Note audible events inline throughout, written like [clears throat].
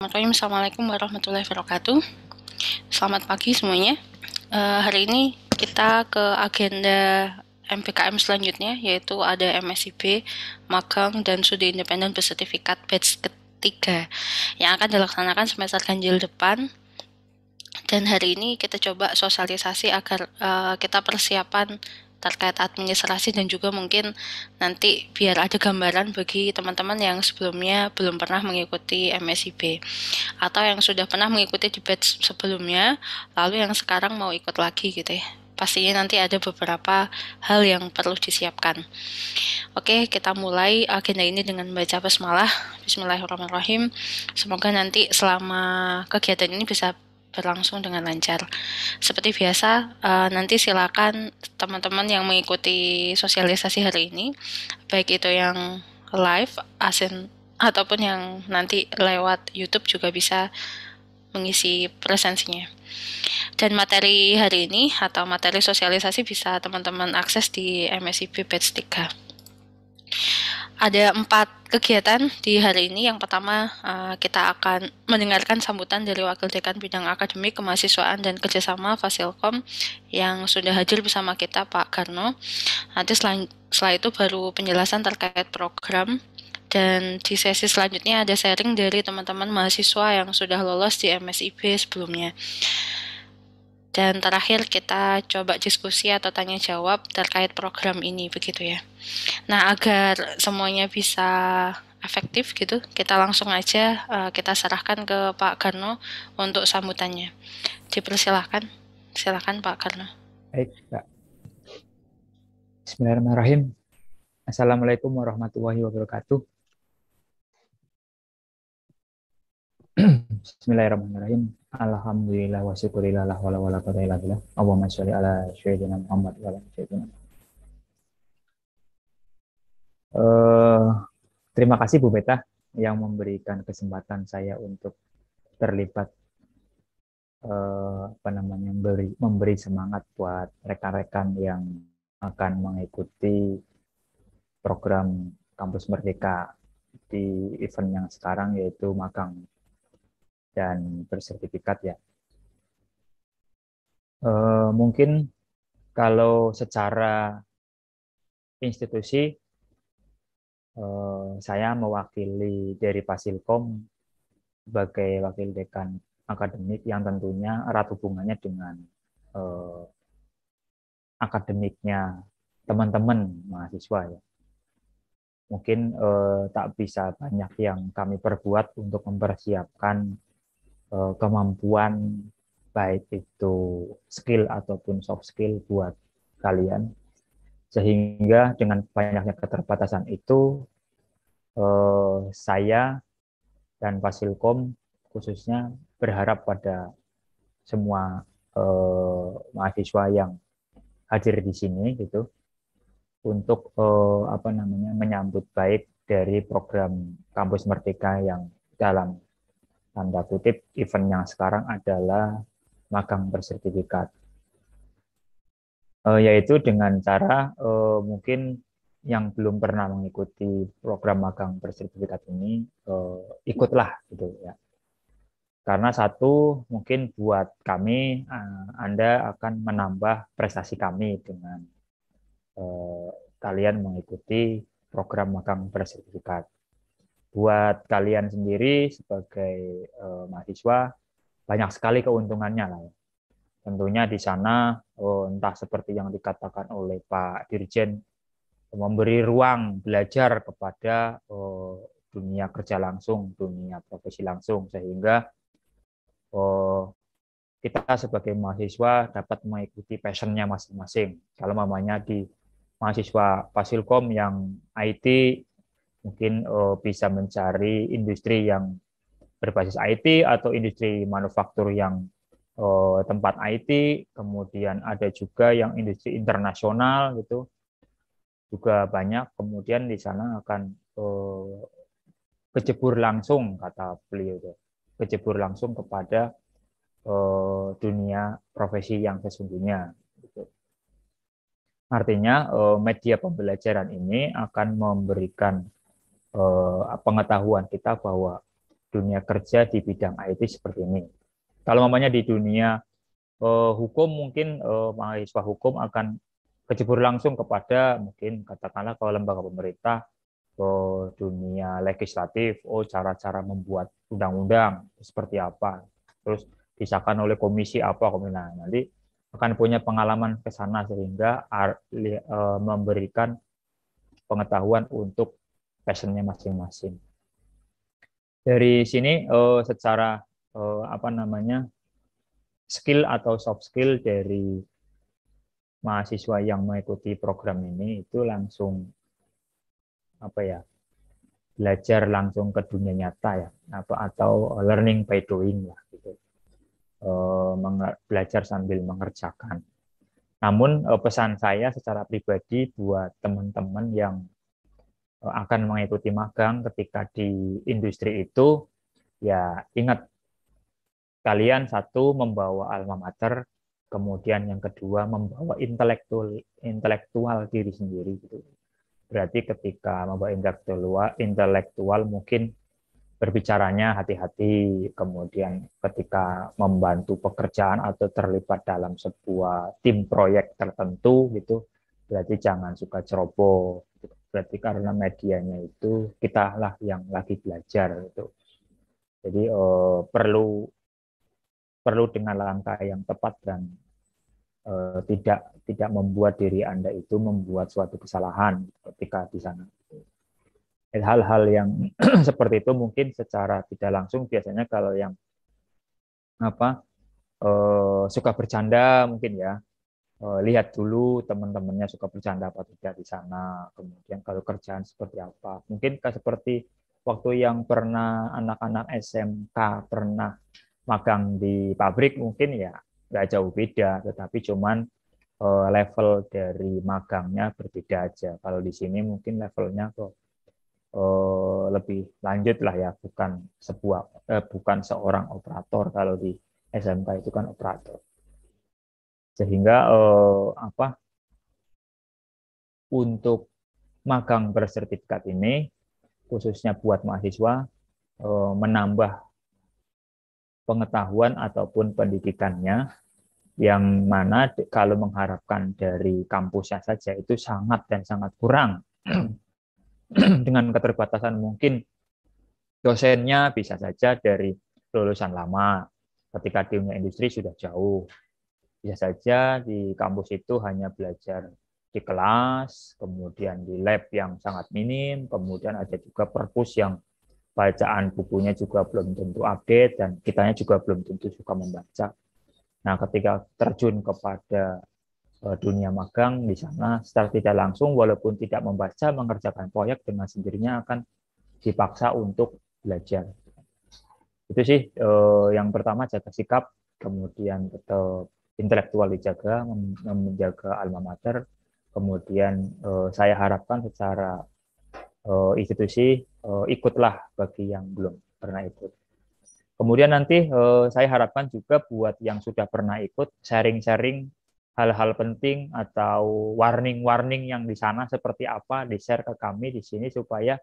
Bismillahirrahmanirrahim. Assalamualaikum warahmatullahi wabarakatuh. Selamat pagi semuanya. Uh, hari ini kita ke agenda MPKM selanjutnya yaitu ada MSIB, magang dan studi independen bersertifikat batch ketiga yang akan dilaksanakan semester ganjil depan. Dan hari ini kita coba sosialisasi agar uh, kita persiapan terkait administrasi dan juga mungkin nanti biar ada gambaran bagi teman-teman yang sebelumnya belum pernah mengikuti MSIB atau yang sudah pernah mengikuti di batch sebelumnya lalu yang sekarang mau ikut lagi gitu ya pastinya nanti ada beberapa hal yang perlu disiapkan. Oke, kita mulai agenda ini dengan baca basmalah. Bismillahirrahmanirrahim. Semoga nanti selama kegiatan ini bisa berlangsung dengan lancar. Seperti biasa, uh, nanti silakan teman-teman yang mengikuti sosialisasi hari ini, baik itu yang live asin ataupun yang nanti lewat YouTube juga bisa mengisi presensinya. Dan materi hari ini atau materi sosialisasi bisa teman-teman akses di MSIP Batch 3. Ada empat kegiatan di hari ini. Yang pertama, eh, kita akan mendengarkan sambutan dari Wakil Dekan Bidang Akademik Kemahasiswaan dan Kerjasama Fasilkom yang sudah hadir bersama kita, Pak Karno. Nanti setelah, setelah itu baru penjelasan terkait program dan di sesi selanjutnya ada sharing dari teman-teman mahasiswa yang sudah lolos di MSIB sebelumnya. Dan terakhir kita coba diskusi atau tanya jawab terkait program ini begitu ya. Nah, agar semuanya bisa efektif gitu, kita langsung aja uh, kita serahkan ke Pak Karno untuk sambutannya. Dipersilahkan. silahkan Pak Karno. Baik, Kak. Bismillahirrahmanirrahim. Assalamualaikum warahmatullahi wabarakatuh. [clears throat] Bismillahirrahmanirrahim. Alhamdulillah wa syukurillah la hawla wa quwwata Muhammad wa eh, terima kasih Bu Beta yang memberikan kesempatan saya untuk terlibat uh, apa namanya memberi memberi semangat buat rekan-rekan yang akan mengikuti program Kampus Merdeka di event yang sekarang yaitu magang dan bersertifikat ya. E, mungkin kalau secara institusi e, saya mewakili dari Pasilkom sebagai wakil dekan akademik yang tentunya erat hubungannya dengan e, akademiknya teman-teman mahasiswa ya mungkin eh, tak bisa banyak yang kami perbuat untuk mempersiapkan Eh, kemampuan baik itu skill ataupun soft skill buat kalian sehingga dengan banyaknya keterbatasan itu eh, saya dan Fasilkom khususnya berharap pada semua eh, mahasiswa yang hadir di sini gitu untuk eh, apa namanya menyambut baik dari program kampus merdeka yang dalam tanda kutip event yang sekarang adalah magang bersertifikat. uh, yaitu dengan cara uh, mungkin yang belum pernah mengikuti program magang bersertifikat ini uh, ikutlah gitu ya. Karena satu mungkin buat kami Anda akan menambah prestasi kami dengan kalian mengikuti program magang bersertifikat buat kalian sendiri sebagai uh, mahasiswa banyak sekali keuntungannya lah ya. Tentunya di sana oh, entah seperti yang dikatakan oleh Pak Dirjen memberi ruang belajar kepada oh, dunia kerja langsung, dunia profesi langsung sehingga oh, kita sebagai mahasiswa dapat mengikuti passionnya masing-masing. Kalau mamanya di mahasiswa Fasilkom yang IT mungkin uh, bisa mencari industri yang berbasis IT atau industri manufaktur yang uh, tempat IT, kemudian ada juga yang industri internasional gitu juga banyak. Kemudian di sana akan uh, eh, kecebur langsung kata beliau itu, kecebur langsung kepada uh, dunia profesi yang sesungguhnya. Gitu. Artinya uh, media pembelajaran ini akan memberikan eh, pengetahuan kita bahwa dunia kerja di bidang IT seperti ini. Kalau mamanya di dunia eh, hukum mungkin eh, mahasiswa hukum akan kecebur langsung kepada mungkin katakanlah kalau lembaga pemerintah ke eh, dunia legislatif, oh cara-cara membuat undang-undang seperti apa, terus disahkan oleh komisi apa, komisi nah, nanti akan punya pengalaman ke sana sehingga eh, memberikan pengetahuan untuk passionnya masing-masing. Dari sini uh, secara uh, apa namanya skill atau soft skill dari mahasiswa yang mengikuti program ini itu langsung apa ya belajar langsung ke dunia nyata ya apa atau learning by doing lah gitu eh, belajar sambil mengerjakan namun pesan saya secara pribadi buat teman-teman yang Eh, akan mengikuti magang ketika di industri itu, ya ingat kalian satu membawa alma mater, kemudian yang kedua membawa intelektual intelektual diri sendiri gitu. Berarti ketika membawa intelektual intelektual mungkin berbicaranya hati-hati, kemudian ketika membantu pekerjaan atau terlibat dalam sebuah tim proyek tertentu gitu, berarti jangan suka ceroboh. Gitu berarti karena medianya itu kita lah yang lagi belajar itu jadi eh, perlu perlu dengan langkah yang tepat dan eh, tidak tidak membuat diri anda itu membuat suatu kesalahan ketika di sana eh, hal-hal yang [clears throat] seperti itu mungkin secara tidak langsung biasanya kalau yang apa eh, suka bercanda mungkin ya Eh, lihat dulu teman-temannya suka bercanda apa tidak di sana. Kemudian kalau kerjaan seperti apa. Mungkin seperti waktu yang pernah anak-anak SMK pernah magang di pabrik mungkin ya nggak jauh beda, tetapi cuman eh, level dari magangnya berbeda aja. Kalau di sini mungkin levelnya kok eh, lebih lanjut lah ya, bukan sebuah bukan seorang operator kalau di SMK itu kan operator sehingga eh, apa untuk magang bersertifikat ini khususnya buat mahasiswa eh, menambah pengetahuan ataupun pendidikannya yang mana kalau mengharapkan dari kampusnya saja itu sangat dan sangat kurang [clears throat] dengan keterbatasan mungkin dosennya bisa saja dari lulusan lama ketika di dunia industri sudah jauh bisa saja di kampus itu hanya belajar di kelas, kemudian di lab yang sangat minim, kemudian ada juga perpus yang bacaan bukunya juga belum tentu update dan kitanya juga belum tentu suka membaca. Nah, ketika terjun kepada e, dunia magang di sana secara tidak langsung walaupun tidak membaca mengerjakan proyek dengan sendirinya akan dipaksa untuk belajar itu sih e, yang pertama jaga sikap kemudian tetap intelektual dijaga, menjaga alma mater. Kemudian uh, saya harapkan secara uh, institusi uh, ikutlah bagi yang belum pernah ikut. Kemudian nanti uh, saya harapkan juga buat yang sudah pernah ikut sharing-sharing hal-hal penting atau warning-warning yang di sana seperti apa di-share ke kami di sini supaya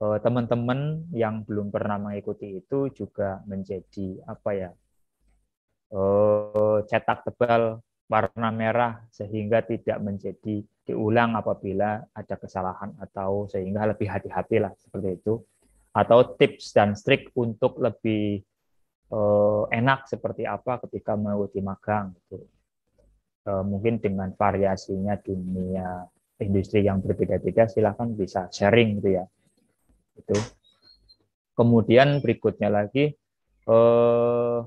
teman-teman uh, yang belum pernah mengikuti itu juga menjadi apa ya Oh, cetak tebal warna merah sehingga tidak menjadi diulang apabila ada kesalahan atau sehingga lebih hati-hati lah seperti itu atau tips dan trik untuk lebih eh, enak seperti apa ketika mengikuti magang gitu eh, mungkin dengan variasinya dunia industri yang berbeda-beda silahkan bisa sharing gitu ya itu kemudian berikutnya lagi eh,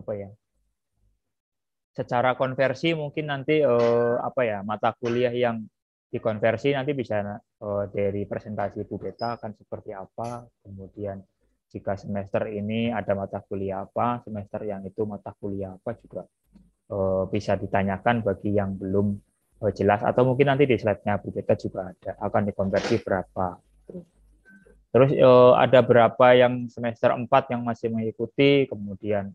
apa ya secara konversi mungkin nanti eh, apa ya mata kuliah yang dikonversi nanti bisa eh, dari presentasi Bu Beta akan seperti apa kemudian jika semester ini ada mata kuliah apa semester yang itu mata kuliah apa juga eh, bisa ditanyakan bagi yang belum eh, jelas atau mungkin nanti di slide-nya Bu Beta juga ada akan dikonversi berapa Terus eh, ada berapa yang semester 4 yang masih mengikuti, kemudian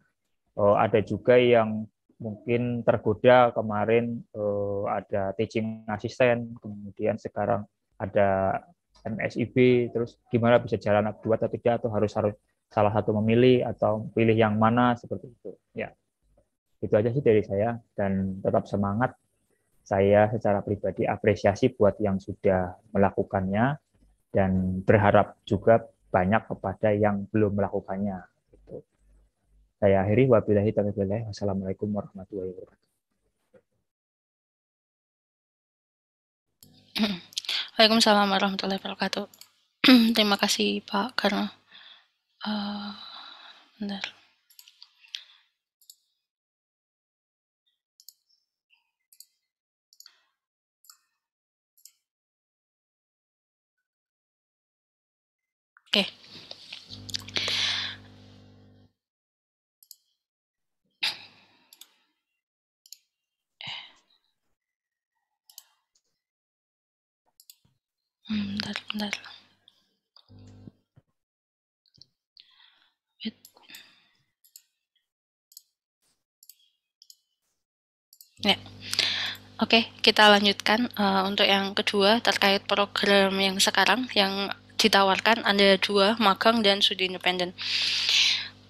Eh, ada juga yang mungkin tergoda kemarin uh, ada teaching asisten, kemudian sekarang ada MSIB, terus gimana bisa jalan dua atau tidak atau harus harus salah satu memilih atau pilih yang mana seperti itu. Ya, itu aja sih dari saya dan tetap semangat. Saya secara pribadi apresiasi buat yang sudah melakukannya dan berharap juga banyak kepada yang belum melakukannya. Saya akhiri wabillahi taufiq Wassalamualaikum warahmatullahi wabarakatuh. Waalaikumsalam warahmatullahi wabarakatuh. [clears throat] Terima kasih Pak karena uh, bentar. Oke. Okay. Hmm, bentar, bentar ya Oke, okay, kita lanjutkan uh, untuk yang kedua terkait program yang sekarang yang ditawarkan ada dua magang dan studi independen.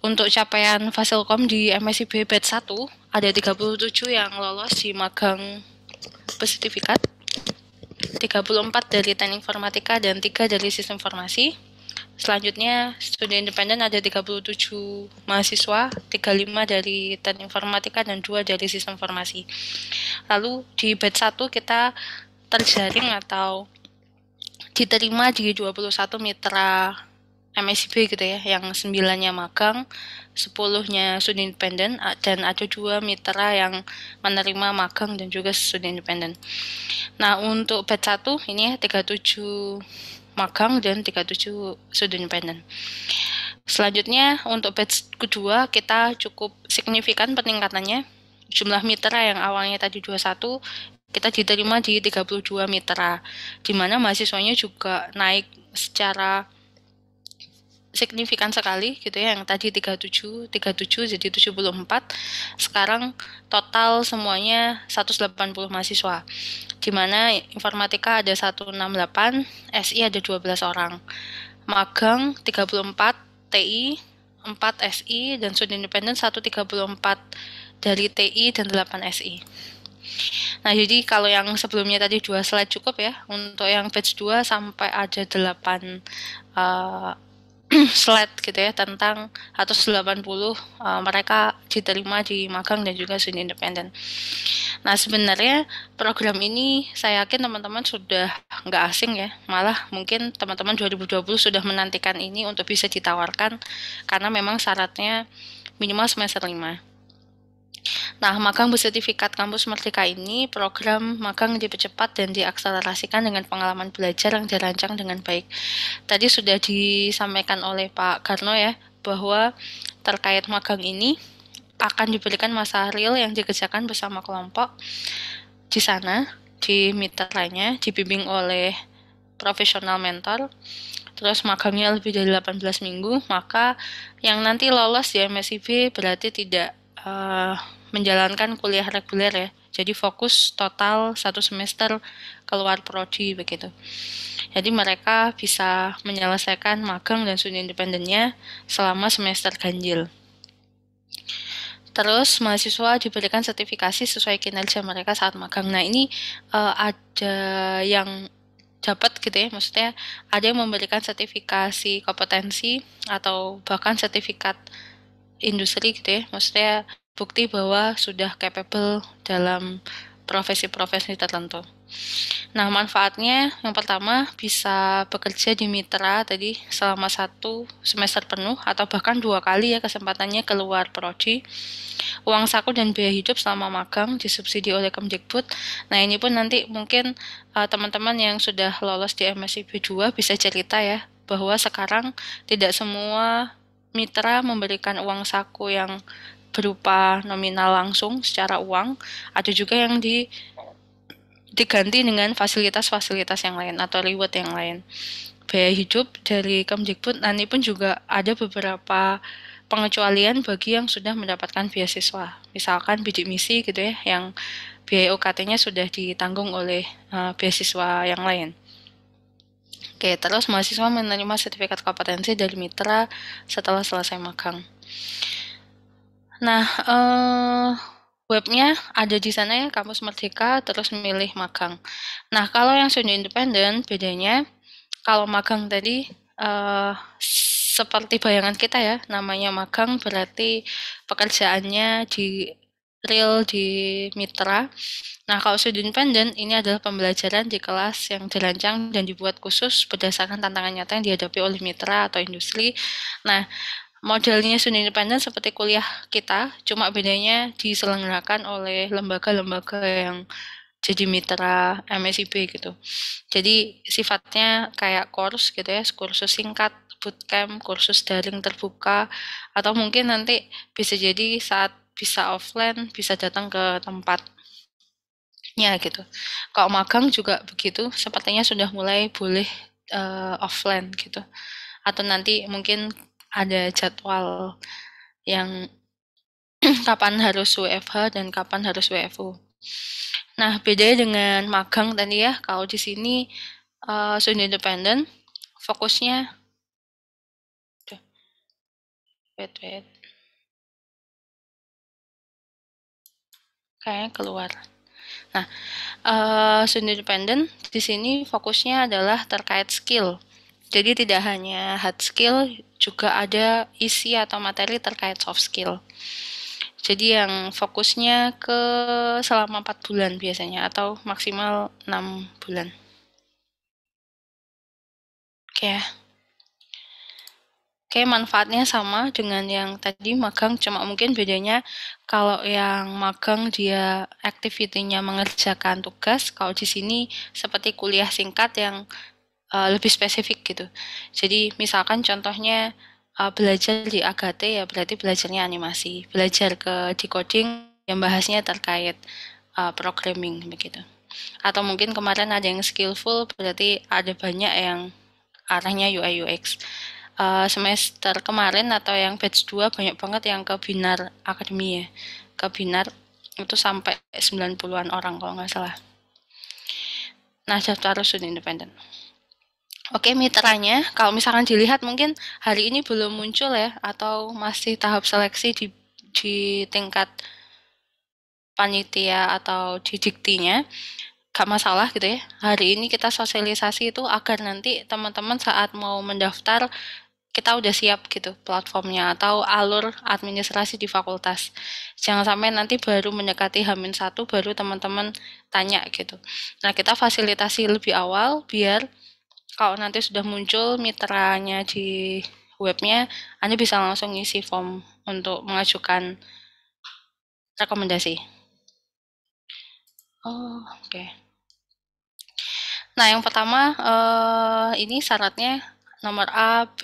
Untuk capaian Fasilkom di MSIB Bed 1 ada 37 yang lolos di magang bersertifikat 34 dari teknik informatika dan 3 dari sistem informasi. Selanjutnya, studi independen ada 37 mahasiswa, 35 dari teknik informatika dan 2 dari sistem informasi. Lalu di batch 1 kita terjaring atau diterima di 21 mitra MSCB gitu ya, yang sembilannya magang, sepuluhnya studi independen, dan ada dua mitra yang menerima magang dan juga studi independen. Nah, untuk batch 1 ini ya 37 magang dan 37 studi independen. Selanjutnya, untuk batch kedua kita cukup signifikan peningkatannya. Jumlah mitra yang awalnya tadi 21, kita diterima di 32 mitra, di mana mahasiswanya juga naik secara signifikan sekali gitu ya yang tadi 37 37 jadi 74 sekarang total semuanya 180 mahasiswa di mana informatika ada 168 SI ada 12 orang magang 34 TI 4 SI dan sudah independen 134 dari TI dan 8 SI Nah, jadi kalau yang sebelumnya tadi dua slide cukup ya. Untuk yang batch 2 sampai ada 8 uh, eh, [clears throat] slide gitu ya tentang 180 uh, eh, mereka diterima di magang dan juga studi independen. Nah sebenarnya program ini saya yakin teman-teman sudah nggak asing ya, malah mungkin teman-teman 2020 sudah menantikan ini untuk bisa ditawarkan karena memang syaratnya minimal semester 5. Nah, magang bersertifikat kampus Merdeka ini program magang dipercepat dan diakselerasikan dengan pengalaman belajar yang dirancang dengan baik. Tadi sudah disampaikan oleh Pak Karno ya bahwa terkait magang ini akan diberikan masa real yang dikerjakan bersama kelompok di sana di mitra lainnya dibimbing oleh profesional mentor terus magangnya lebih dari 18 minggu maka yang nanti lolos di MSIB berarti tidak uh, menjalankan kuliah reguler ya. Jadi fokus total satu semester keluar prodi begitu. Jadi mereka bisa menyelesaikan magang dan studi independennya selama semester ganjil. Terus mahasiswa diberikan sertifikasi sesuai kinerja mereka saat magang. Nah ini uh, ada yang dapat gitu ya, maksudnya ada yang memberikan sertifikasi kompetensi atau bahkan sertifikat industri gitu ya, maksudnya bukti bahwa sudah capable dalam profesi-profesi tertentu. Nah, manfaatnya yang pertama bisa bekerja di mitra tadi selama satu semester penuh atau bahkan dua kali ya kesempatannya keluar prodi. Uang saku dan biaya hidup selama magang disubsidi oleh Kemdikbud. Nah, ini pun nanti mungkin teman eh, teman-teman yang sudah lolos di MSIB 2 bisa cerita ya bahwa sekarang tidak semua mitra memberikan uang saku yang berupa nominal langsung secara uang, atau juga yang di diganti dengan fasilitas-fasilitas yang lain atau reward yang lain. Biaya hidup dari Kemdikbud nanti pun juga ada beberapa pengecualian bagi yang sudah mendapatkan beasiswa. Misalkan bidik misi gitu ya, yang biaya UKT-nya sudah ditanggung oleh uh, beasiswa yang lain. Oke, terus mahasiswa menerima sertifikat kompetensi dari mitra setelah selesai magang. Nah, uh, webnya ada di sana ya, Kampus Merdeka, terus milih magang. Nah, kalau yang sudah independen bedanya, kalau magang tadi, uh, seperti bayangan kita ya, namanya magang berarti pekerjaannya di real, di mitra. Nah, kalau sudah independen, ini adalah pembelajaran di kelas yang dirancang dan dibuat khusus berdasarkan tantangan nyata yang dihadapi oleh mitra atau industri. Nah modelnya studi independen seperti kuliah kita, cuma bedanya diselenggarakan oleh lembaga-lembaga yang jadi mitra MSIB gitu. Jadi sifatnya kayak kurs gitu ya, kursus singkat, bootcamp, kursus daring terbuka, atau mungkin nanti bisa jadi saat bisa offline, bisa datang ke tempatnya gitu. Kalau magang juga begitu, sepertinya sudah mulai boleh uh, offline gitu. Atau nanti mungkin ada jadwal yang [clears throat] kapan harus WFH dan kapan harus WFO. Nah, bedanya dengan magang tadi ya, kalau di sini uh, sudah independen, fokusnya wait, wait. Kayaknya keluar. Nah, uh, sudah independen di sini fokusnya adalah terkait skill. Jadi tidak hanya hard skill, juga ada isi atau materi terkait soft skill. Jadi yang fokusnya ke selama 4 bulan biasanya atau maksimal 6 bulan. Oke. Okay. Oke, manfaatnya sama dengan yang tadi magang, cuma mungkin bedanya kalau yang magang dia aktivitinya mengerjakan tugas, kalau di sini seperti kuliah singkat yang uh, lebih spesifik gitu. Jadi misalkan contohnya uh, belajar di Agate ya berarti belajarnya animasi, belajar ke decoding yang bahasnya terkait uh, programming begitu. Atau mungkin kemarin ada yang skillful berarti ada banyak yang arahnya UI UX. Uh, semester kemarin atau yang batch 2 banyak banget yang ke binar akademi ya. Ke binar itu sampai 90-an orang kalau nggak salah. Nah, daftar rusun independen. Oke mitranya, kalau misalkan dilihat mungkin hari ini belum muncul ya atau masih tahap seleksi di di tingkat panitia atau diktinya, gak masalah gitu ya. Hari ini kita sosialisasi itu agar nanti teman-teman saat mau mendaftar kita udah siap gitu platformnya atau alur administrasi di fakultas. Jangan sampai nanti baru mendekati Hamin satu baru teman-teman tanya gitu. Nah kita fasilitasi lebih awal biar kalau nanti sudah muncul mitranya di webnya, Anda bisa langsung isi form untuk mengajukan rekomendasi. Oh, oke. Okay. Nah, yang pertama eh, ini syaratnya nomor A, B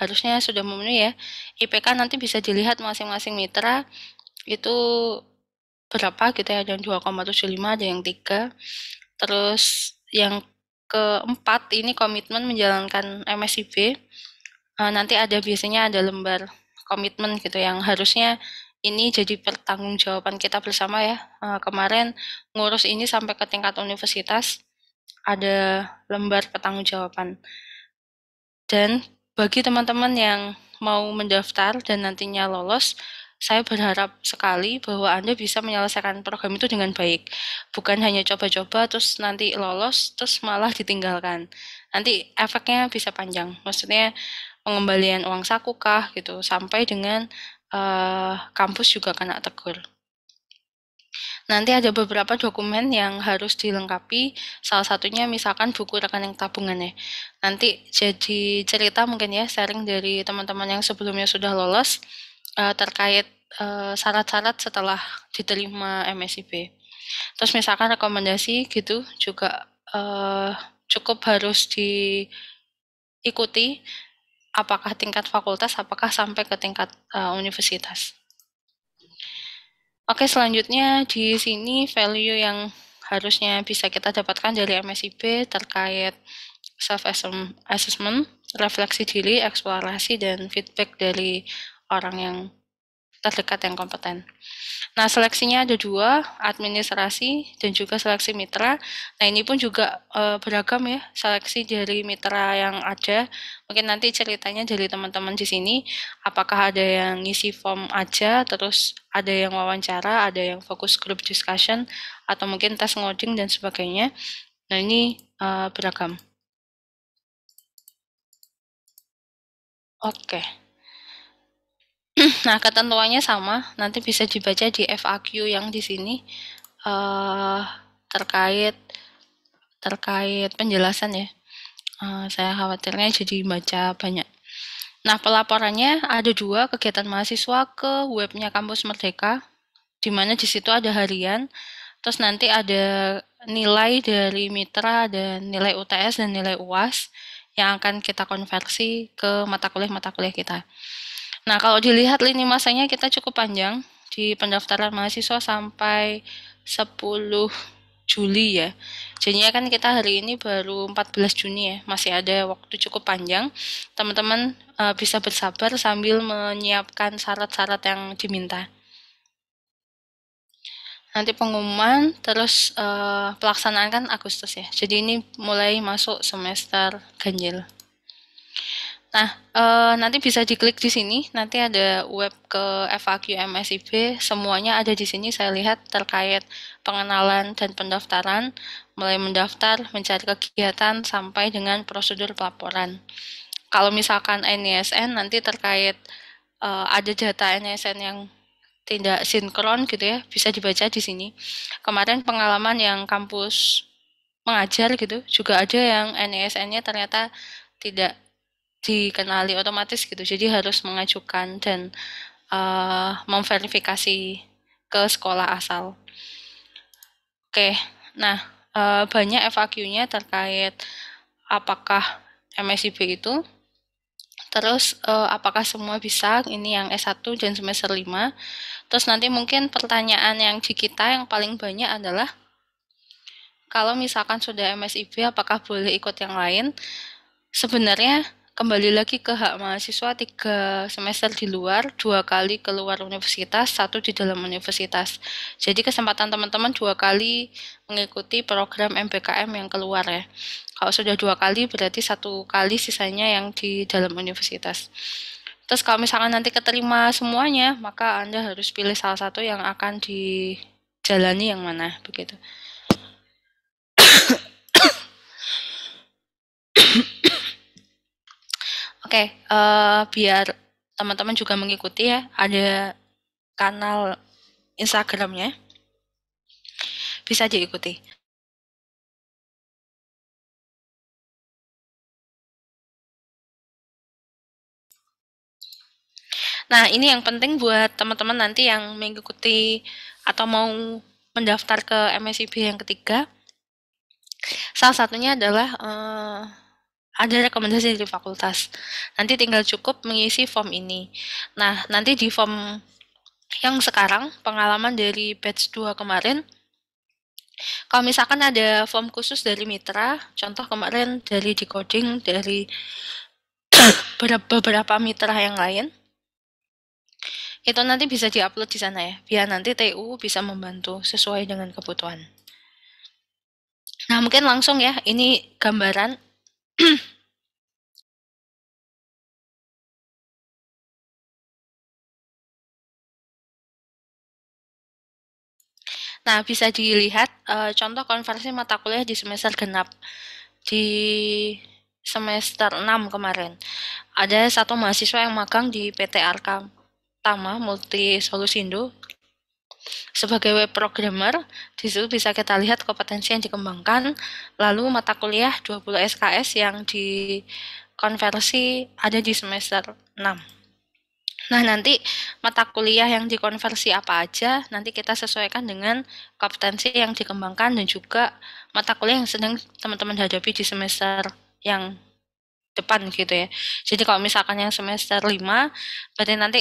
harusnya sudah memenuhi ya. IPK nanti bisa dilihat masing-masing mitra itu berapa gitu ya, ada yang 2,75, ada yang 3. Terus yang keempat ini komitmen menjalankan MSIB. Eh, nanti ada biasanya ada lembar komitmen gitu yang harusnya ini jadi pertanggungjawaban kita bersama ya. Eh, kemarin ngurus ini sampai ke tingkat universitas ada lembar pertanggungjawaban. Dan bagi teman-teman yang mau mendaftar dan nantinya lolos, saya berharap sekali bahwa Anda bisa menyelesaikan program itu dengan baik. Bukan hanya coba-coba terus nanti lolos terus malah ditinggalkan. Nanti efeknya bisa panjang. Maksudnya pengembalian uang saku kah gitu sampai dengan uh, kampus juga kena tegur. Nanti ada beberapa dokumen yang harus dilengkapi, salah satunya misalkan buku rekening tabungannya. Nanti jadi cerita mungkin ya, sharing dari teman-teman yang sebelumnya sudah lolos, uh, terkait eh, syarat-syarat uh, setelah diterima MSIB. Terus misalkan rekomendasi gitu juga uh, cukup harus diikuti apakah tingkat fakultas, apakah sampai ke tingkat uh, universitas. Oke, selanjutnya di sini value yang harusnya bisa kita dapatkan dari MSIB terkait self-assessment, refleksi diri, eksplorasi, dan feedback dari orang yang terdekat yang kompeten. Nah, seleksinya ada dua, administrasi dan juga seleksi mitra. Nah, ini pun juga e, beragam ya, seleksi dari mitra yang ada. Mungkin nanti ceritanya dari teman-teman di sini, apakah ada yang ngisi form aja, terus ada yang wawancara, ada yang fokus group discussion, atau mungkin tes ngoding dan sebagainya. Nah, ini e, beragam. Oke. Okay nah ketentuannya sama, nanti bisa dibaca di FAQ yang di sini uh, terkait terkait penjelasan ya. Uh, saya khawatirnya jadi baca banyak. Nah, pelaporannya ada dua kegiatan mahasiswa ke webnya Kampus Merdeka, di mana di situ ada harian, terus nanti ada nilai dari mitra, ada nilai UTS dan nilai UAS yang akan kita konversi ke mata kuliah-mata kuliah kita. Nah, kalau dilihat lini masanya kita cukup panjang di pendaftaran mahasiswa sampai 10 Juli ya. Jadinya kan kita hari ini baru 14 Juni ya, masih ada waktu cukup panjang. Teman-teman uh, bisa bersabar sambil menyiapkan syarat-syarat yang diminta. Nanti pengumuman, terus uh, pelaksanaan kan Agustus ya. Jadi ini mulai masuk semester ganjil. Nah, eh, nanti bisa diklik di sini. Nanti ada web ke FAQ MSIB. Semuanya ada di sini. Saya lihat terkait pengenalan dan pendaftaran, mulai mendaftar, mencari kegiatan, sampai dengan prosedur pelaporan. Kalau misalkan NISN, nanti terkait eh, ada data NISN yang tidak sinkron gitu ya, bisa dibaca di sini. Kemarin pengalaman yang kampus mengajar gitu, juga ada yang NISN-nya ternyata tidak dikenali otomatis gitu jadi harus mengajukan dan uh, memverifikasi ke sekolah asal oke nah uh, banyak FAQ-nya terkait apakah MSIB itu terus uh, apakah semua bisa ini yang S1 dan semester 5 terus nanti mungkin pertanyaan yang di kita yang paling banyak adalah kalau misalkan sudah MSIB apakah boleh ikut yang lain sebenarnya kembali lagi ke hak mahasiswa tiga semester di luar, dua kali keluar universitas, satu di dalam universitas. Jadi kesempatan teman-teman dua kali mengikuti program MBKM yang keluar ya. Kalau sudah dua kali berarti satu kali sisanya yang di dalam universitas. Terus kalau misalkan nanti keterima semuanya, maka Anda harus pilih salah satu yang akan dijalani yang mana, begitu. [coughs] Oke, okay, uh, eh, biar teman-teman juga mengikuti ya, ada kanal Instagramnya. Bisa diikuti. Nah, ini yang penting buat teman-teman nanti yang mengikuti atau mau mendaftar ke MSIB yang ketiga. Salah satunya adalah uh, ada rekomendasi dari fakultas. Nanti tinggal cukup mengisi form ini. Nah, nanti di form yang sekarang, pengalaman dari batch 2 kemarin, kalau misalkan ada form khusus dari mitra, contoh kemarin dari decoding, dari [coughs] beberapa mitra yang lain, itu nanti bisa diupload di sana ya, biar nanti TU bisa membantu sesuai dengan kebutuhan. Nah, mungkin langsung ya, ini gambaran Nah, bisa dilihat uh, contoh konversi mata kuliah di semester genap. Di semester 6 kemarin, ada satu mahasiswa yang magang di PT Arka Tama Multi Solusindo sebagai web programmer, di situ bisa kita lihat kompetensi yang dikembangkan, lalu mata kuliah 20 SKS yang dikonversi ada di semester 6. Nah, nanti mata kuliah yang dikonversi apa aja, nanti kita sesuaikan dengan kompetensi yang dikembangkan dan juga mata kuliah yang sedang teman-teman hadapi di semester yang depan gitu ya. Jadi kalau misalkan yang semester 5, berarti nanti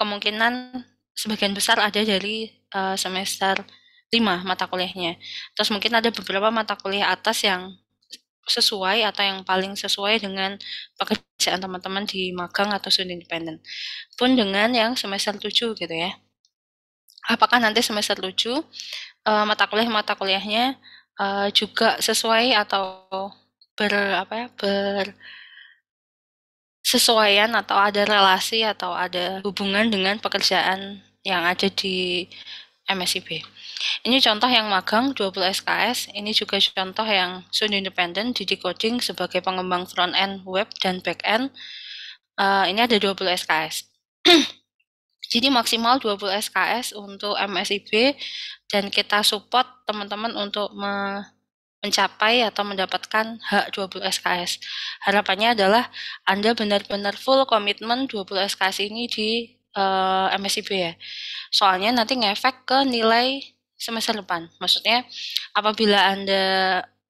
kemungkinan sebagian besar ada dari uh, semester 5 mata kuliahnya. Terus mungkin ada beberapa mata kuliah atas yang sesuai atau yang paling sesuai dengan pekerjaan teman-teman di magang atau student independen. Pun dengan yang semester 7 gitu ya. Apakah nanti semester 7 uh, eh, mata kuliah-mata kuliahnya uh, juga sesuai atau ber apa ya, ber sesuaian atau ada relasi atau ada hubungan dengan pekerjaan yang ada di MSIB. Ini contoh yang magang 20 SKS, ini juga contoh yang Sun Independent di decoding sebagai pengembang front end web dan back end. Uh, eh, ini ada 20 SKS. [clears throat] Jadi maksimal 20 SKS untuk MSIB dan kita support teman-teman untuk me mencapai atau mendapatkan hak 20 SKS. Harapannya adalah Anda benar-benar full komitmen 20 SKS ini di uh, eh, MSIB ya. Soalnya nanti ngefek ke nilai semester depan. Maksudnya apabila Anda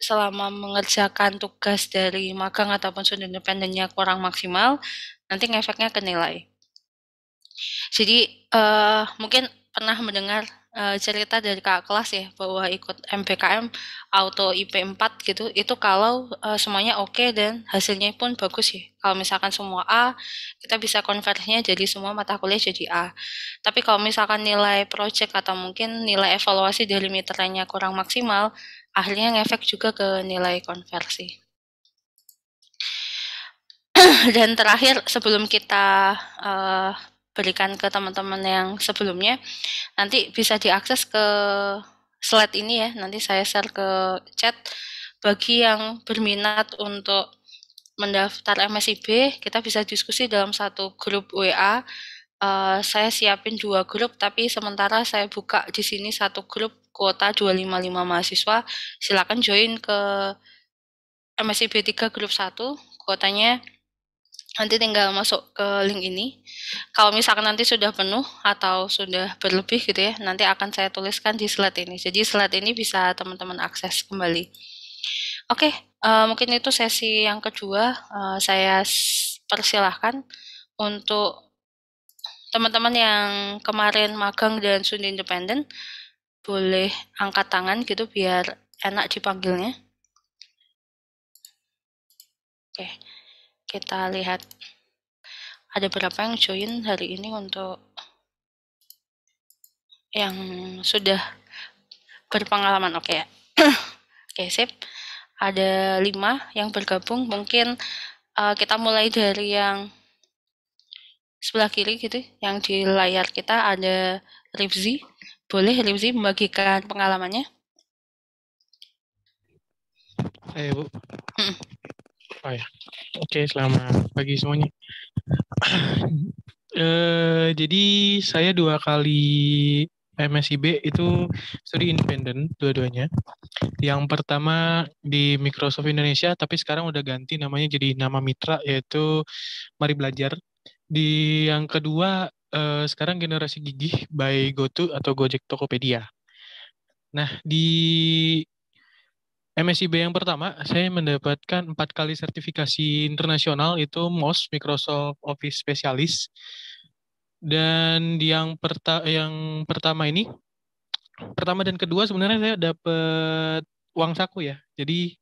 selama mengerjakan tugas dari magang ataupun studi independennya kurang maksimal, nanti ngefeknya ke nilai. Jadi uh, mungkin pernah mendengar uh, cerita dari kak kelas ya bahwa ikut MPKM auto IP 4 gitu itu kalau uh, semuanya oke okay dan hasilnya pun bagus sih kalau misalkan semua A kita bisa konversinya jadi semua mata kuliah jadi A tapi kalau misalkan nilai project atau mungkin nilai evaluasi dari miteranya kurang maksimal akhirnya ngefek juga ke nilai konversi [clears throat] dan terakhir sebelum kita uh, berikan ke teman-teman yang sebelumnya nanti bisa diakses ke slide ini ya nanti saya share ke chat bagi yang berminat untuk mendaftar MSIB kita bisa diskusi dalam satu grup WA uh, eh, saya siapin dua grup tapi sementara saya buka di sini satu grup kuota 255 mahasiswa silakan join ke MSIB 3 grup 1 kuotanya nanti tinggal masuk ke link ini. Kalau misalkan nanti sudah penuh atau sudah berlebih gitu ya, nanti akan saya tuliskan di slide ini. Jadi slide ini bisa teman-teman akses kembali. Oke, uh, mungkin itu sesi yang kedua. Uh, saya persilahkan untuk teman-teman yang kemarin magang dan sudah independen boleh angkat tangan gitu biar enak dipanggilnya. Oke. Okay kita lihat ada berapa yang join hari ini untuk yang sudah berpengalaman oke okay, ya [clears throat] oke okay, sip ada lima yang bergabung mungkin uh, kita mulai dari yang sebelah kiri gitu yang di layar kita ada Rifzi boleh Rifzi membagikan pengalamannya Ayo, eh, bu hmm. Oh ya. Oke, selamat pagi semuanya. [clears throat] eh, jadi saya dua kali MSIB itu studi independen dua-duanya. Yang pertama di Microsoft Indonesia tapi sekarang udah ganti namanya jadi nama mitra yaitu Mari Belajar. Di yang kedua e, sekarang generasi gigih by GoTo atau Gojek Tokopedia. Nah, di MSIB yang pertama, saya mendapatkan empat kali sertifikasi internasional itu MOS Microsoft Office Specialist. Dan yang perta yang pertama ini, pertama dan kedua sebenarnya saya dapat uang saku ya. Jadi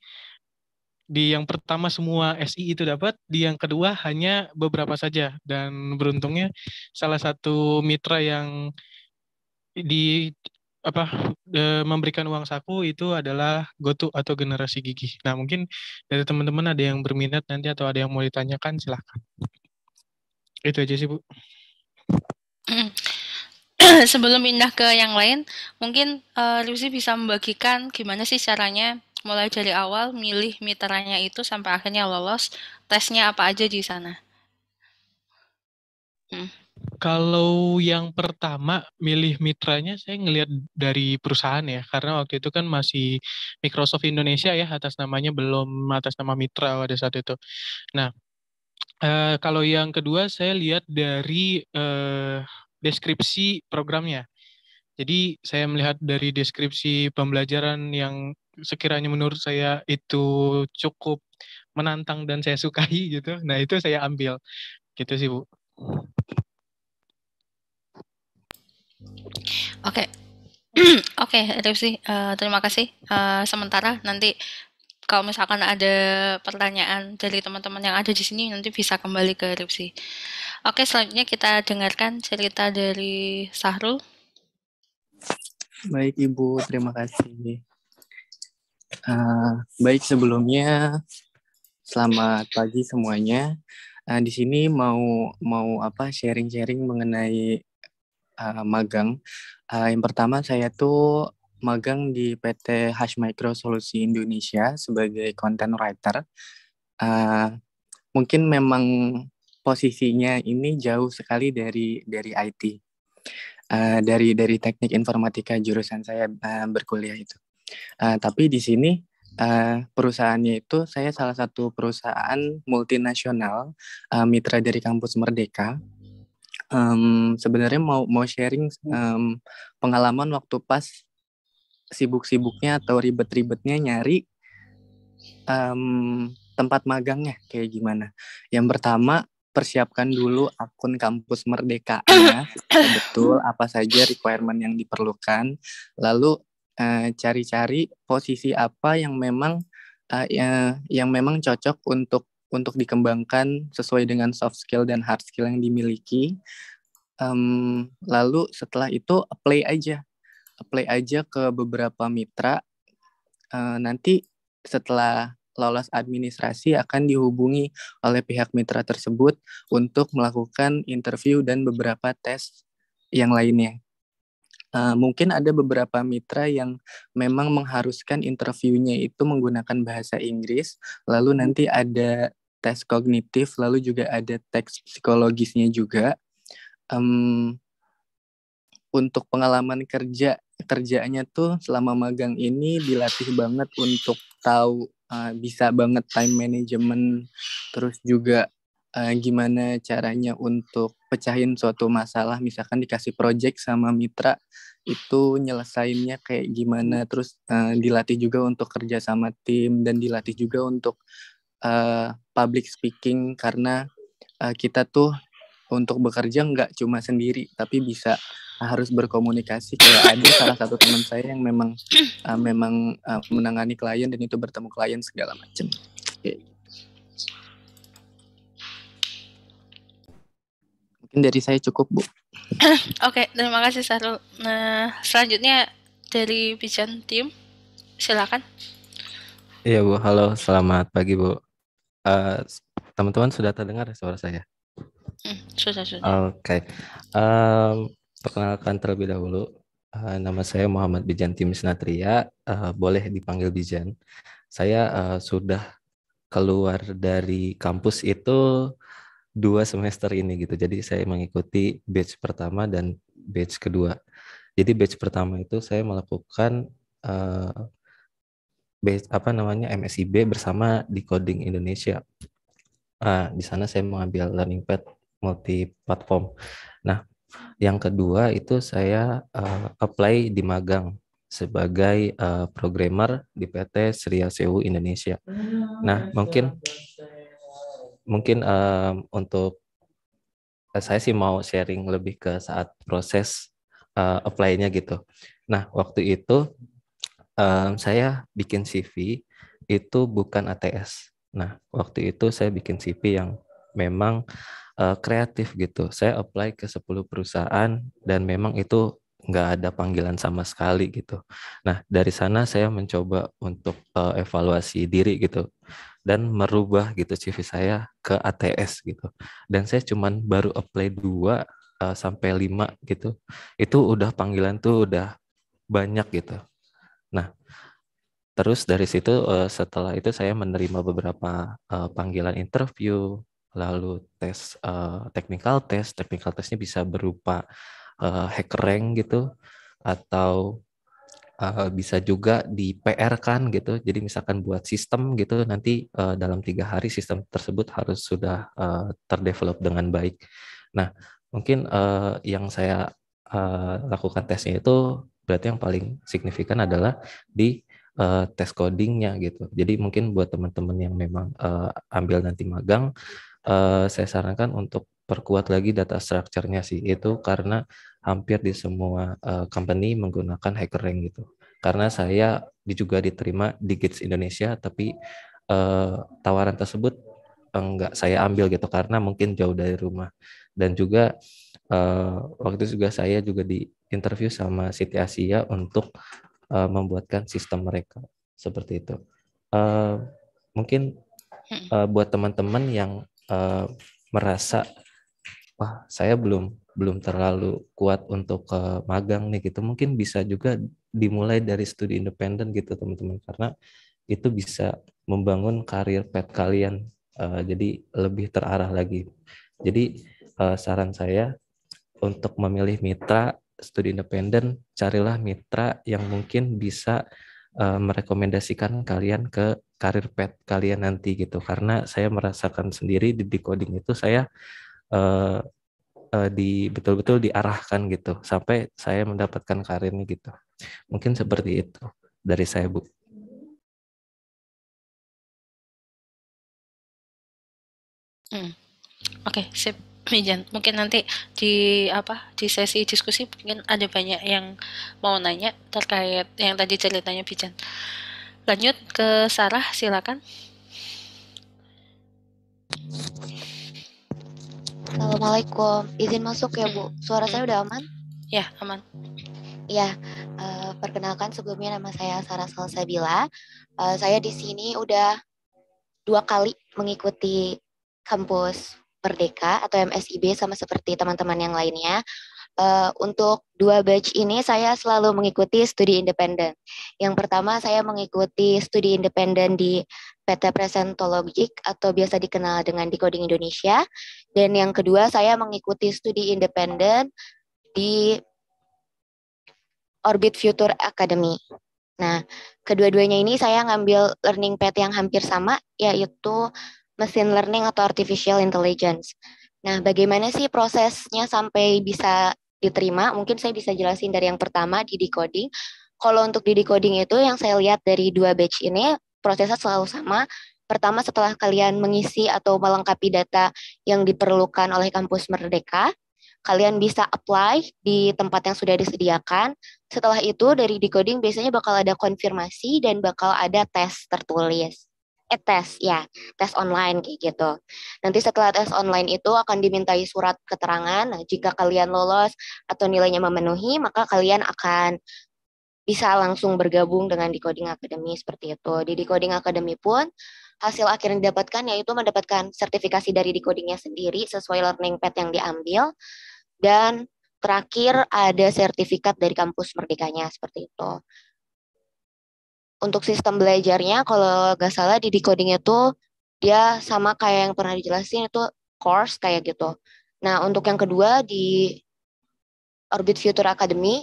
di yang pertama semua SI itu dapat, di yang kedua hanya beberapa saja. Dan beruntungnya salah satu mitra yang di apa e, memberikan uang saku itu adalah gotu atau generasi gigi. Nah mungkin dari teman-teman ada yang berminat nanti atau ada yang mau ditanyakan silahkan. Itu aja sih bu. [clears throat] Sebelum pindah ke yang lain, mungkin e, eh, Lucy bisa membagikan gimana sih caranya mulai dari awal milih mitranya itu sampai akhirnya lolos tesnya apa aja di sana. Hmm. Kalau yang pertama milih mitranya saya ngelihat dari perusahaan ya karena waktu itu kan masih Microsoft Indonesia ya atas namanya belum atas nama mitra pada saat itu. Nah, uh, kalau yang kedua saya lihat dari uh, deskripsi programnya. Jadi saya melihat dari deskripsi pembelajaran yang sekiranya menurut saya itu cukup menantang dan saya sukai [laughs] gitu. Nah, itu saya ambil. Gitu sih, Bu. Oke, [clears throat] oke, Ripsi, eh, terima kasih. Uh, sementara nanti kalau misalkan ada pertanyaan dari teman-teman yang ada di sini nanti bisa kembali ke Ripsi. Oke, selanjutnya kita dengarkan cerita dari Sahrul. Baik Ibu, terima kasih. Uh, baik sebelumnya, selamat pagi semuanya. Uh, di sini mau mau apa sharing-sharing mengenai Eh, magang. Uh, yang pertama saya tuh magang di PT Hash Micro Solusi Indonesia sebagai content writer. Uh, mungkin memang posisinya ini jauh sekali dari dari IT, uh, dari dari teknik informatika jurusan saya uh, berkuliah itu. Uh, tapi di sini uh, perusahaannya itu saya salah satu perusahaan multinasional uh, mitra dari kampus Merdeka um, sebenarnya mau mau sharing um, pengalaman waktu pas sibuk-sibuknya hmm. atau ribet-ribetnya nyari um, tempat magangnya kayak gimana. Yang pertama persiapkan dulu akun kampus merdeka betul apa saja requirement yang diperlukan lalu cari eh, cari-cari posisi apa yang memang uh, yang memang cocok untuk untuk dikembangkan sesuai dengan soft skill dan hard skill yang dimiliki. Um, lalu setelah itu apply aja, apply aja ke beberapa mitra. Uh, nanti setelah lolos administrasi akan dihubungi oleh pihak mitra tersebut untuk melakukan interview dan beberapa tes yang lainnya. Uh, mungkin ada beberapa mitra yang memang mengharuskan interviewnya itu menggunakan bahasa Inggris, lalu nanti ada tes kognitif, lalu juga ada tes psikologisnya juga. Um, untuk pengalaman kerja kerjaannya tuh selama magang ini dilatih banget untuk tahu uh, bisa banget time management, terus juga uh, gimana caranya untuk pecahin suatu masalah, misalkan dikasih project sama mitra itu nyelesainnya kayak gimana, terus uh, dilatih juga untuk kerja sama tim dan dilatih juga untuk uh, public speaking karena uh, kita tuh untuk bekerja nggak cuma sendiri tapi bisa harus berkomunikasi kayak ada salah satu teman saya yang memang uh, memang uh, menangani klien dan itu bertemu klien segala macam okay. Gitu. mungkin dari saya cukup bu [clears throat] oke okay, terima kasih Saru nah selanjutnya dari Bijan Tim silakan iya bu halo selamat pagi bu teman eh, teman-teman sudah terdengar ya suara saya? Hmm, sudah, sudah. Oke. Okay. Um, perkenalkan terlebih dahulu. Uh, nama saya Muhammad Bijan Timis Natria. Uh, eh, boleh dipanggil Bijan. Saya uh, sudah keluar dari kampus itu dua semester ini gitu. Jadi saya mengikuti batch pertama dan batch kedua. Jadi batch pertama itu saya melakukan uh, base, apa namanya MSIB bersama Decoding Indonesia. Uh, di sana saya mengambil learning path multi platform. Nah, yang kedua itu saya uh, apply di magang sebagai uh, programmer di PT Sriya Sewu Indonesia. Ah, nah, mungkin mungkin um, untuk saya sih mau sharing lebih ke saat proses uh, apply-nya gitu. Nah, waktu itu um, saya bikin CV itu bukan ATS. Nah, waktu itu saya bikin CV yang memang uh, kreatif gitu. Saya apply ke 10 perusahaan dan memang itu nggak ada panggilan sama sekali gitu. Nah, dari sana saya mencoba untuk uh, evaluasi diri gitu dan merubah gitu CV saya ke ATS gitu. Dan saya cuman baru apply dua uh, sampai lima gitu. Itu udah panggilan tuh udah banyak gitu. Nah, terus dari situ eh, setelah itu saya menerima beberapa eh, panggilan interview, lalu tes eh, technical test. Technical testnya bisa berupa hacker rank gitu atau bisa juga di PR kan gitu. Jadi misalkan buat sistem gitu nanti dalam tiga hari sistem tersebut harus sudah terdevelop dengan baik. Nah mungkin yang saya lakukan tesnya itu berarti yang paling signifikan adalah di uh, tes codingnya gitu. Jadi mungkin buat teman-teman yang memang uh, ambil nanti magang, uh, saya sarankan untuk perkuat lagi data structure-nya sih. Itu karena hampir di semua uh, company menggunakan hacker rank gitu. Karena saya juga diterima di Gates Indonesia, tapi uh, tawaran tersebut enggak saya ambil gitu karena mungkin jauh dari rumah dan juga uh, waktu itu juga saya juga di interview sama Siti Asia untuk uh, membuatkan sistem mereka seperti itu. Uh, mungkin uh, buat teman-teman yang uh, merasa wah saya belum belum terlalu kuat untuk uh, magang nih gitu mungkin bisa juga dimulai dari studi independen gitu teman-teman karena itu bisa membangun karir pet kalian uh, jadi lebih terarah lagi jadi uh, saran saya untuk memilih mitra studi independen, carilah mitra yang mungkin bisa uh, merekomendasikan kalian ke karir pet kalian nanti gitu. Karena saya merasakan sendiri di decoding itu saya uh, uh, di betul-betul diarahkan gitu sampai saya mendapatkan karirnya gitu. Mungkin seperti itu dari saya, Bu. Hmm. Oke, okay, sip. Mijan, [clears throat] mungkin nanti di apa di sesi diskusi mungkin ada banyak yang mau nanya terkait yang tadi ceritanya Bijan. Lanjut ke Sarah, silakan. Assalamualaikum. Izin masuk ya Bu. Suara saya udah aman? Ya aman. Ya, uh, perkenalkan sebelumnya nama saya Sarah Salsabila. Uh, saya di sini udah dua kali mengikuti kampus Merdeka atau MSIB sama seperti teman-teman yang lainnya. Uh, untuk dua batch ini saya selalu mengikuti studi independen. Yang pertama saya mengikuti studi independen di PT Presentologic atau biasa dikenal dengan Decoding Indonesia. Dan yang kedua saya mengikuti studi independen di Orbit Future Academy. Nah, kedua-duanya ini saya ngambil learning path yang hampir sama, yaitu Machine learning atau artificial intelligence. Nah, bagaimana sih prosesnya sampai bisa diterima? Mungkin saya bisa jelasin dari yang pertama di decoding. Kalau untuk di decoding itu yang saya lihat dari dua batch ini prosesnya selalu sama. Pertama setelah kalian mengisi atau melengkapi data yang diperlukan oleh kampus Merdeka, kalian bisa apply di tempat yang sudah disediakan. Setelah itu dari decoding biasanya bakal ada konfirmasi dan bakal ada tes tertulis eh tes ya tes online kayak gitu nanti setelah tes online itu akan dimintai surat keterangan nah, jika kalian lolos atau nilainya memenuhi maka kalian akan bisa langsung bergabung dengan decoding academy seperti itu di decoding academy pun hasil akhir yang didapatkan yaitu mendapatkan sertifikasi dari decodingnya sendiri sesuai learning path yang diambil dan terakhir ada sertifikat dari kampus merdekanya seperti itu untuk sistem belajarnya kalau nggak salah di decoding itu dia sama kayak yang pernah dijelasin itu course kayak gitu. Nah, untuk yang kedua di Orbit Future Academy.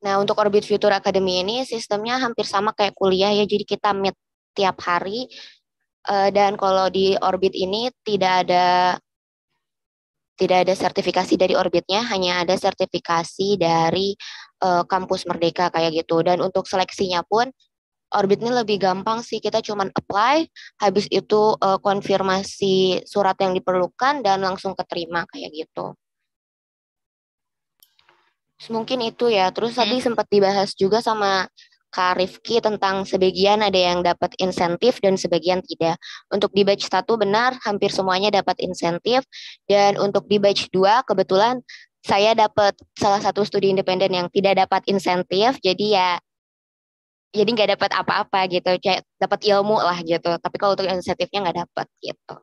Nah, untuk Orbit Future Academy ini sistemnya hampir sama kayak kuliah ya. Jadi kita meet tiap hari eh, dan kalau di Orbit ini tidak ada tidak ada sertifikasi dari Orbitnya, hanya ada sertifikasi dari uh, kampus merdeka kayak gitu. Dan untuk seleksinya pun Orbit ini lebih gampang sih kita cuman apply, habis itu uh, konfirmasi surat yang diperlukan dan langsung keterima kayak gitu. Terus mungkin itu ya. Terus hmm. tadi sempat dibahas juga sama Kak Rifki tentang sebagian ada yang dapat insentif dan sebagian tidak. Untuk di batch 1 benar hampir semuanya dapat insentif dan untuk di batch 2 kebetulan saya dapat salah satu studi independen yang tidak dapat insentif jadi ya jadi nggak dapat apa-apa gitu kayak dapat ilmu lah gitu tapi kalau untuk insentifnya nggak dapat gitu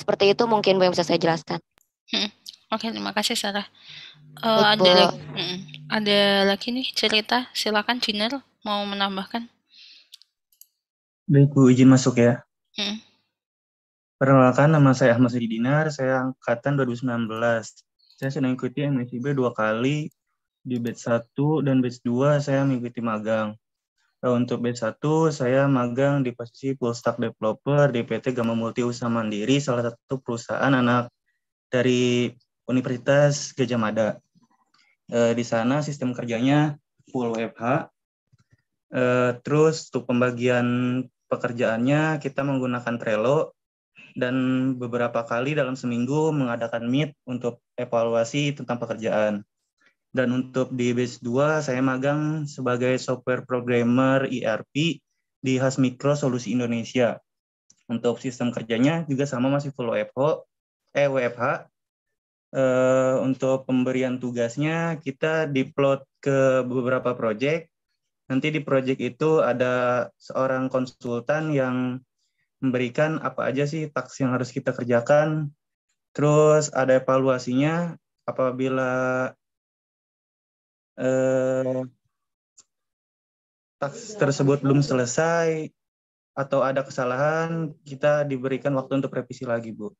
seperti itu mungkin yang bisa saya jelaskan hmm. oke terima kasih Sarah uh, ada lagi, hmm, ada lagi nih cerita silakan Jiner mau menambahkan baik bu izin masuk ya hmm. Perkenalkan, nama saya Ahmad Sudi Dinar, saya angkatan 2019. Saya sudah mengikuti MSIB dua kali di batch 1 dan batch 2 saya mengikuti magang. Eh, untuk batch 1 saya magang di posisi full stack developer di PT Gama Multi Usaha Mandiri, salah satu perusahaan anak dari Universitas Gajah Mada. Eh, di sana sistem kerjanya full WFH. Eh, terus untuk pembagian pekerjaannya kita menggunakan Trello dan beberapa kali dalam seminggu mengadakan meet untuk evaluasi tentang pekerjaan. Dan untuk di base 2 saya magang sebagai software programmer ERP di Has Micro Solusi Indonesia. Untuk sistem kerjanya juga sama masih full WFH, e eh, WFH. Uh, eh, untuk pemberian tugasnya kita diplot ke beberapa proyek. Nanti di proyek itu ada seorang konsultan yang memberikan apa aja sih taks yang harus kita kerjakan, terus ada evaluasinya apabila eh, taks tersebut belum selesai atau ada kesalahan, kita diberikan waktu untuk revisi lagi, Bu.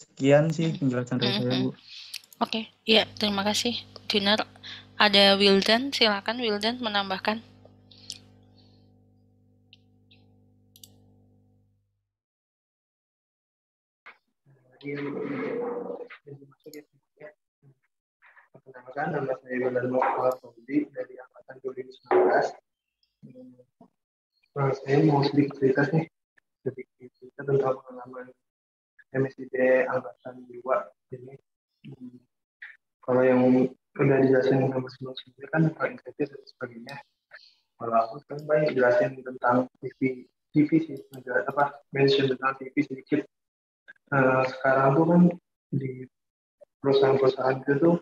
Sekian sih penjelasan dari saya, Bu. Oke, okay. iya terima kasih, Dinner Ada Wildan, silakan Wildan menambahkan. dia dan dimasukin Perkenalkan nama saya Wildan Mokmal Saudi dari angkatan 2019. Hmm. Nah, saya mau sedikit cerita nih, sedikit cerita tentang pengalaman MSIB angkatan 2 ini. Kalau yang udah dijelasin sama sebelum-sebelumnya kan tentang insentif dan sebagainya. Kalau aku kan banyak jelasin tentang TV, TV sih, apa, mention tentang TV sedikit Eh, sekarang tuh kan di perusahaan-perusahaan itu tuh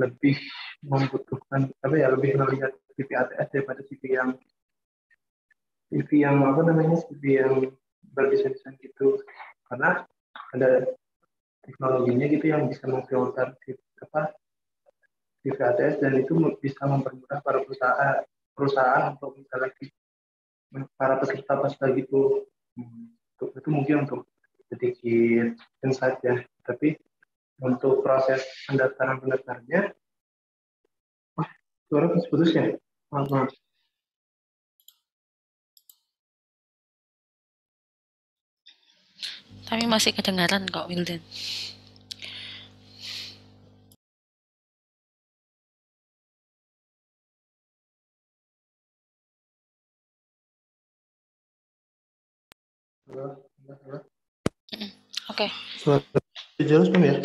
lebih membutuhkan apa ya lebih melihat CV ATS daripada CV yang CV yang apa namanya CV yang berdesain gitu karena ada teknologinya gitu yang bisa memfilter apa CV ATS dan itu bisa mempermudah para perusahaan perusahaan untuk menyeleksi para peserta pas gitu hmm, itu mungkin untuk sedikit insight ya. Tapi untuk proses pendaftaran pendaftarnya, wah suara putus ya. Maaf, maaf. Tapi masih kedengaran kok Wilden? Halo, halo, halo. Oke. Okay. Jelas belum ya?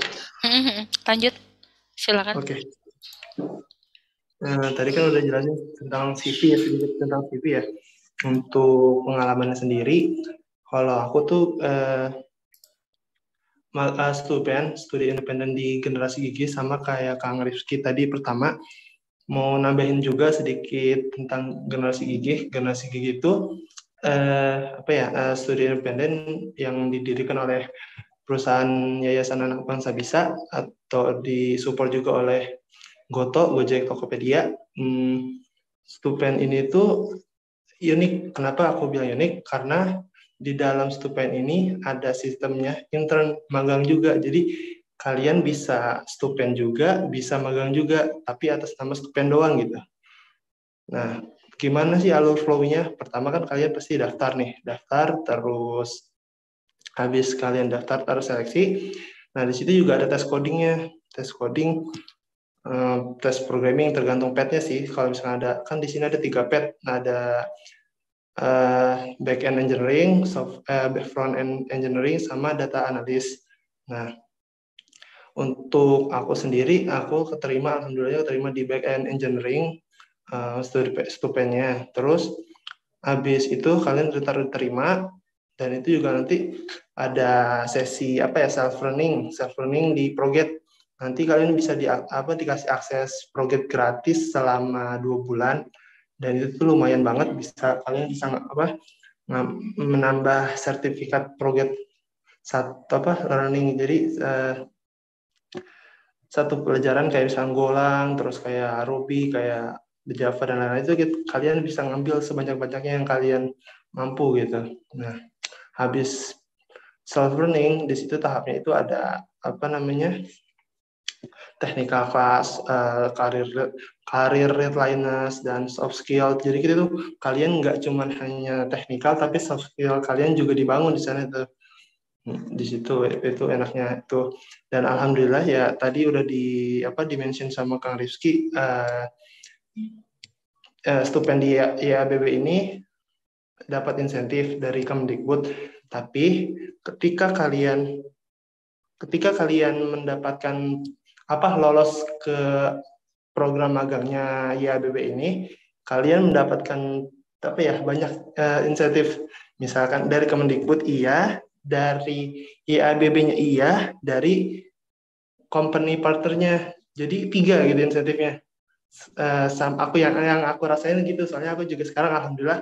Lanjut, silakan. Oke. Okay. Nah, eh, tadi kan udah jelasin tentang CV ya sedikit tentang CV ya. Untuk pengalamannya sendiri, kalau aku tuh eh, uh, eh, student, studi independen di generasi gigi sama kayak Kang Rizky tadi pertama mau nambahin juga sedikit tentang generasi gigi. Generasi gigi itu eh, apa ya uh, eh, studi independen yang didirikan oleh perusahaan Yayasan Anak Bangsa Bisa atau disupport juga oleh Goto, Gojek, Tokopedia. Hmm, stupen ini tuh unik. Kenapa aku bilang unik? Karena di dalam stupen ini ada sistemnya intern magang juga. Jadi kalian bisa stupen juga, bisa magang juga, tapi atas nama stupen doang gitu. Nah, gimana sih alur flow-nya? Pertama kan kalian pasti daftar nih, daftar terus habis kalian daftar terus seleksi. Nah, di situ juga ada tes codingnya, tes coding, eh, tes programming tergantung petnya sih. Kalau misalnya ada, kan di sini ada tiga pet, nah ada uh, eh, back end engineering, soft, uh, eh, front end engineering, sama data analis. Nah, untuk aku sendiri, aku keterima, alhamdulillah keterima di back end engineering uh, eh, stupennya. Terus habis itu kalian ditaruh terima dan itu juga nanti ada sesi apa ya self learning, self learning di proget. Nanti kalian bisa di apa dikasih akses proget gratis selama dua bulan dan itu tuh lumayan banget bisa kalian bisa apa menambah sertifikat proget satu apa learning jadi uh, satu pelajaran kayak misalnya golang terus kayak ruby kayak di Java dan lain-lain itu gitu, kalian bisa ngambil sebanyak-banyaknya yang kalian mampu gitu. Nah, habis self learning di situ tahapnya itu ada apa namanya? technical class, uh, karir karir redliners dan soft skill. Jadi gitu tuh kalian nggak cuma hanya technical tapi soft skill kalian juga dibangun di sana tuh hmm, di situ itu enaknya itu dan alhamdulillah ya tadi udah di apa dimention sama Kang Rizky uh, uh, eh, stupendi IABB ini dapat insentif dari Kemdikbud, tapi ketika kalian ketika kalian mendapatkan apa lolos ke program magangnya IABB ini, kalian mendapatkan apa ya banyak uh, insentif misalkan dari Kemendikbud iya, dari IABB-nya iya, dari company partnernya. Jadi tiga gitu insentifnya uh, aku yang yang aku rasain gitu soalnya aku juga sekarang alhamdulillah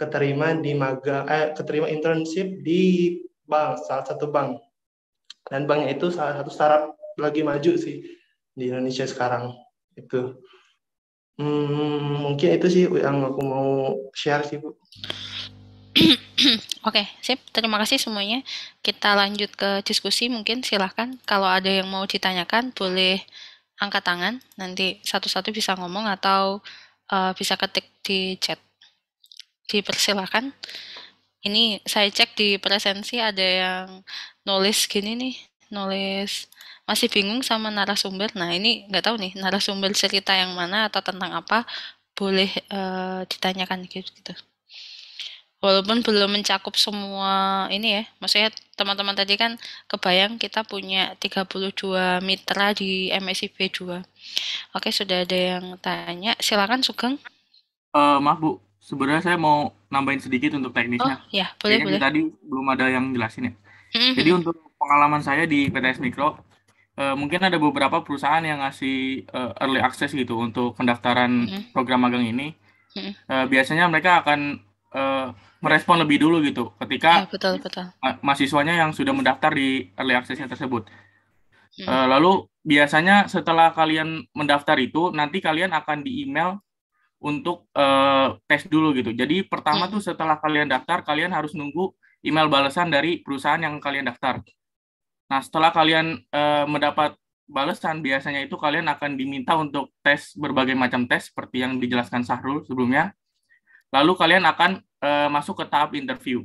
keterima di maga eh, keterima internship di bank salah satu bank dan banknya itu salah satu startup lagi maju sih di Indonesia sekarang itu hmm, mungkin itu sih yang aku mau share sih bu [clears throat] Oke, okay, sip. Terima kasih semuanya. Kita lanjut ke diskusi. Mungkin silahkan kalau ada yang mau ditanyakan boleh angkat tangan, nanti satu-satu bisa ngomong atau uh, bisa ketik di chat. Dipersilahkan. Ini saya cek di presensi ada yang nulis gini nih, nulis masih bingung sama narasumber. Nah ini nggak tahu nih narasumber cerita yang mana atau tentang apa boleh uh, ditanyakan gitu. gitu walaupun belum mencakup semua ini ya maksudnya teman-teman tadi kan kebayang kita punya 32 mitra di MSIB 2 oke sudah ada yang tanya silakan Sugeng uh, maaf Bu sebenarnya saya mau nambahin sedikit untuk teknisnya oh ya boleh boleh tadi belum ada yang jelasin ya mm jadi untuk pengalaman saya di PTS Mikro uh, mungkin ada beberapa perusahaan yang ngasih uh, early access gitu untuk pendaftaran mm program magang ini. Mm-hmm. Uh, biasanya mereka akan uh, merespon lebih dulu gitu ketika ya, betul, betul. Ma mahasiswanya yang sudah mendaftar di early accessnya tersebut. Hmm. E, lalu biasanya setelah kalian mendaftar itu nanti kalian akan di email untuk e, tes dulu gitu. Jadi pertama hmm. tuh setelah kalian daftar kalian harus nunggu email balasan dari perusahaan yang kalian daftar. Nah setelah kalian e, mendapat balasan biasanya itu kalian akan diminta untuk tes berbagai macam tes seperti yang dijelaskan Sahrul sebelumnya. Lalu kalian akan Eh, masuk ke tahap interview.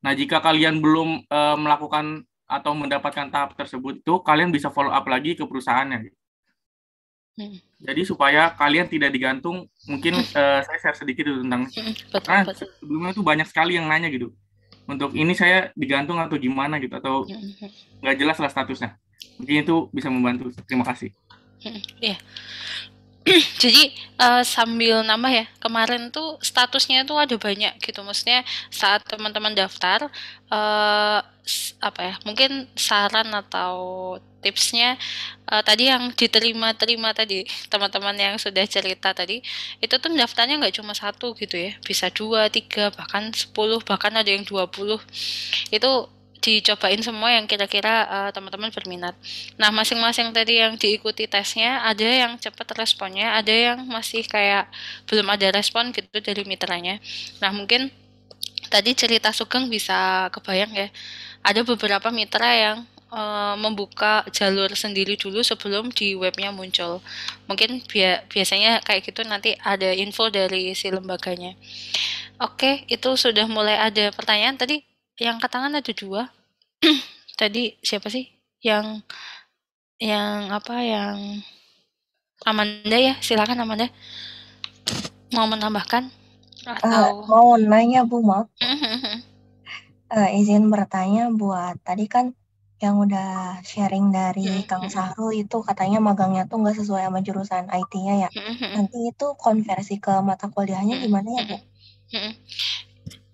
Nah, jika kalian belum uh, melakukan atau mendapatkan tahap tersebut itu, kalian bisa follow up lagi ke perusahaannya. Hmm. Jadi supaya kalian tidak digantung, mungkin uh, saya share sedikit dulu tentang hmm, betul, karena sebelumnya tuh banyak sekali yang nanya gitu. Untuk ini saya digantung atau gimana gitu atau hmm, nggak jelas lah statusnya. Mungkin itu bisa membantu. Terima kasih. Iya. [clears throat] jadi uh, sambil nama ya kemarin tuh statusnya tuh ada banyak gitu maksudnya saat teman-teman daftar uh, apa ya mungkin saran atau tipsnya uh, tadi yang diterima-terima tadi teman-teman yang sudah cerita tadi itu tuh daftarnya nggak cuma satu gitu ya bisa dua tiga bahkan sepuluh bahkan ada yang dua puluh itu dicobain semua yang kira-kira uh, teman-teman berminat. Nah, masing-masing tadi yang diikuti tesnya ada yang cepat responnya, ada yang masih kayak belum ada respon gitu dari mitranya. Nah, mungkin tadi cerita Sugeng bisa kebayang ya. Ada beberapa mitra yang eh, membuka jalur sendiri dulu sebelum di webnya muncul. Mungkin biasanya kayak gitu nanti ada info dari si lembaganya. Oke, itu sudah mulai ada pertanyaan tadi yang katangan ada dua [clears throat] tadi siapa sih yang yang apa yang Amanda ya silakan Amanda mau menambahkan eh, atau uh, mau nanya Bu mau uh, [laughs] izin bertanya buat tadi kan yang udah sharing dari mm-hmm. Kang Sahrul itu katanya magangnya tuh nggak sesuai sama jurusan IT-nya ya. Mm-hmm. Nanti itu konversi ke mata kuliahnya gimana ya, Bu? Mm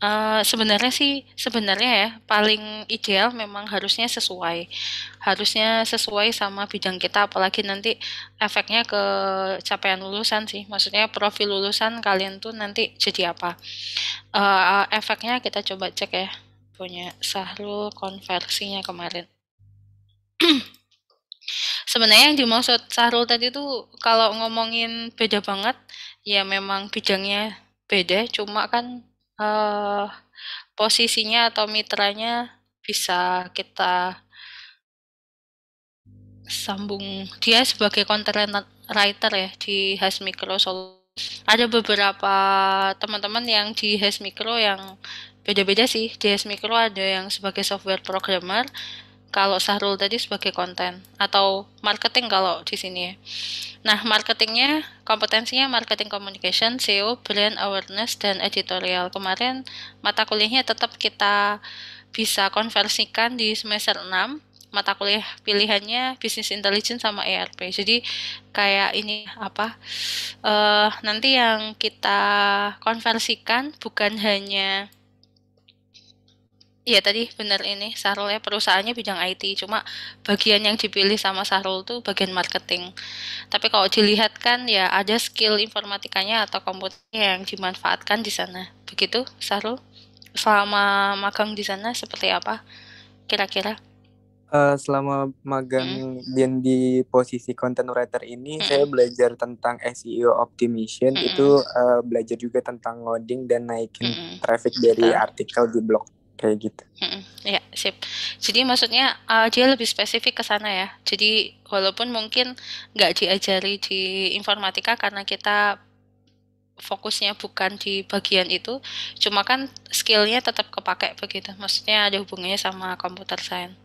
Eh, sebenarnya sih sebenarnya ya paling ideal memang harusnya sesuai harusnya sesuai sama bidang kita apalagi nanti efeknya ke capaian lulusan sih maksudnya profil lulusan kalian tuh nanti jadi apa uh, efeknya kita coba cek ya punya Sahrul konversinya kemarin [clears throat] sebenarnya yang dimaksud Sahrul tadi tuh kalau ngomongin beda banget ya memang bidangnya beda cuma kan uh, posisinya atau mitranya bisa kita sambung dia sebagai content writer ya di Has Micro Solutions. Ada beberapa teman-teman yang di Has Micro yang beda-beda sih. Di Has Micro ada yang sebagai software programmer, kalau Sahrul tadi sebagai konten atau marketing kalau di sini. Nah, marketingnya kompetensinya marketing communication, SEO, brand awareness dan editorial. Kemarin mata kuliahnya tetap kita bisa konversikan di semester 6 mata kuliah pilihannya bisnis intelijen sama ERP. Jadi kayak ini apa uh, nanti yang kita konversikan bukan hanya Iya tadi benar ini Sarul ya perusahaannya bidang IT cuma bagian yang dipilih sama Sarul tuh bagian marketing. Tapi kalau dilihat kan ya ada skill informatikanya atau komputernya yang dimanfaatkan di sana. Begitu Sarul selama magang di sana seperti apa kira-kira? Uh, selama magang hmm. di posisi content writer ini hmm. saya belajar tentang SEO optimization hmm. itu uh, belajar juga tentang loading dan naikin hmm. traffic dari hmm. artikel di blog kayak gitu. ya sip. Jadi maksudnya uh, dia lebih spesifik ke sana ya. Jadi walaupun mungkin nggak diajari di informatika karena kita fokusnya bukan di bagian itu, cuma kan skillnya tetap kepake begitu. Maksudnya ada hubungannya sama komputer science.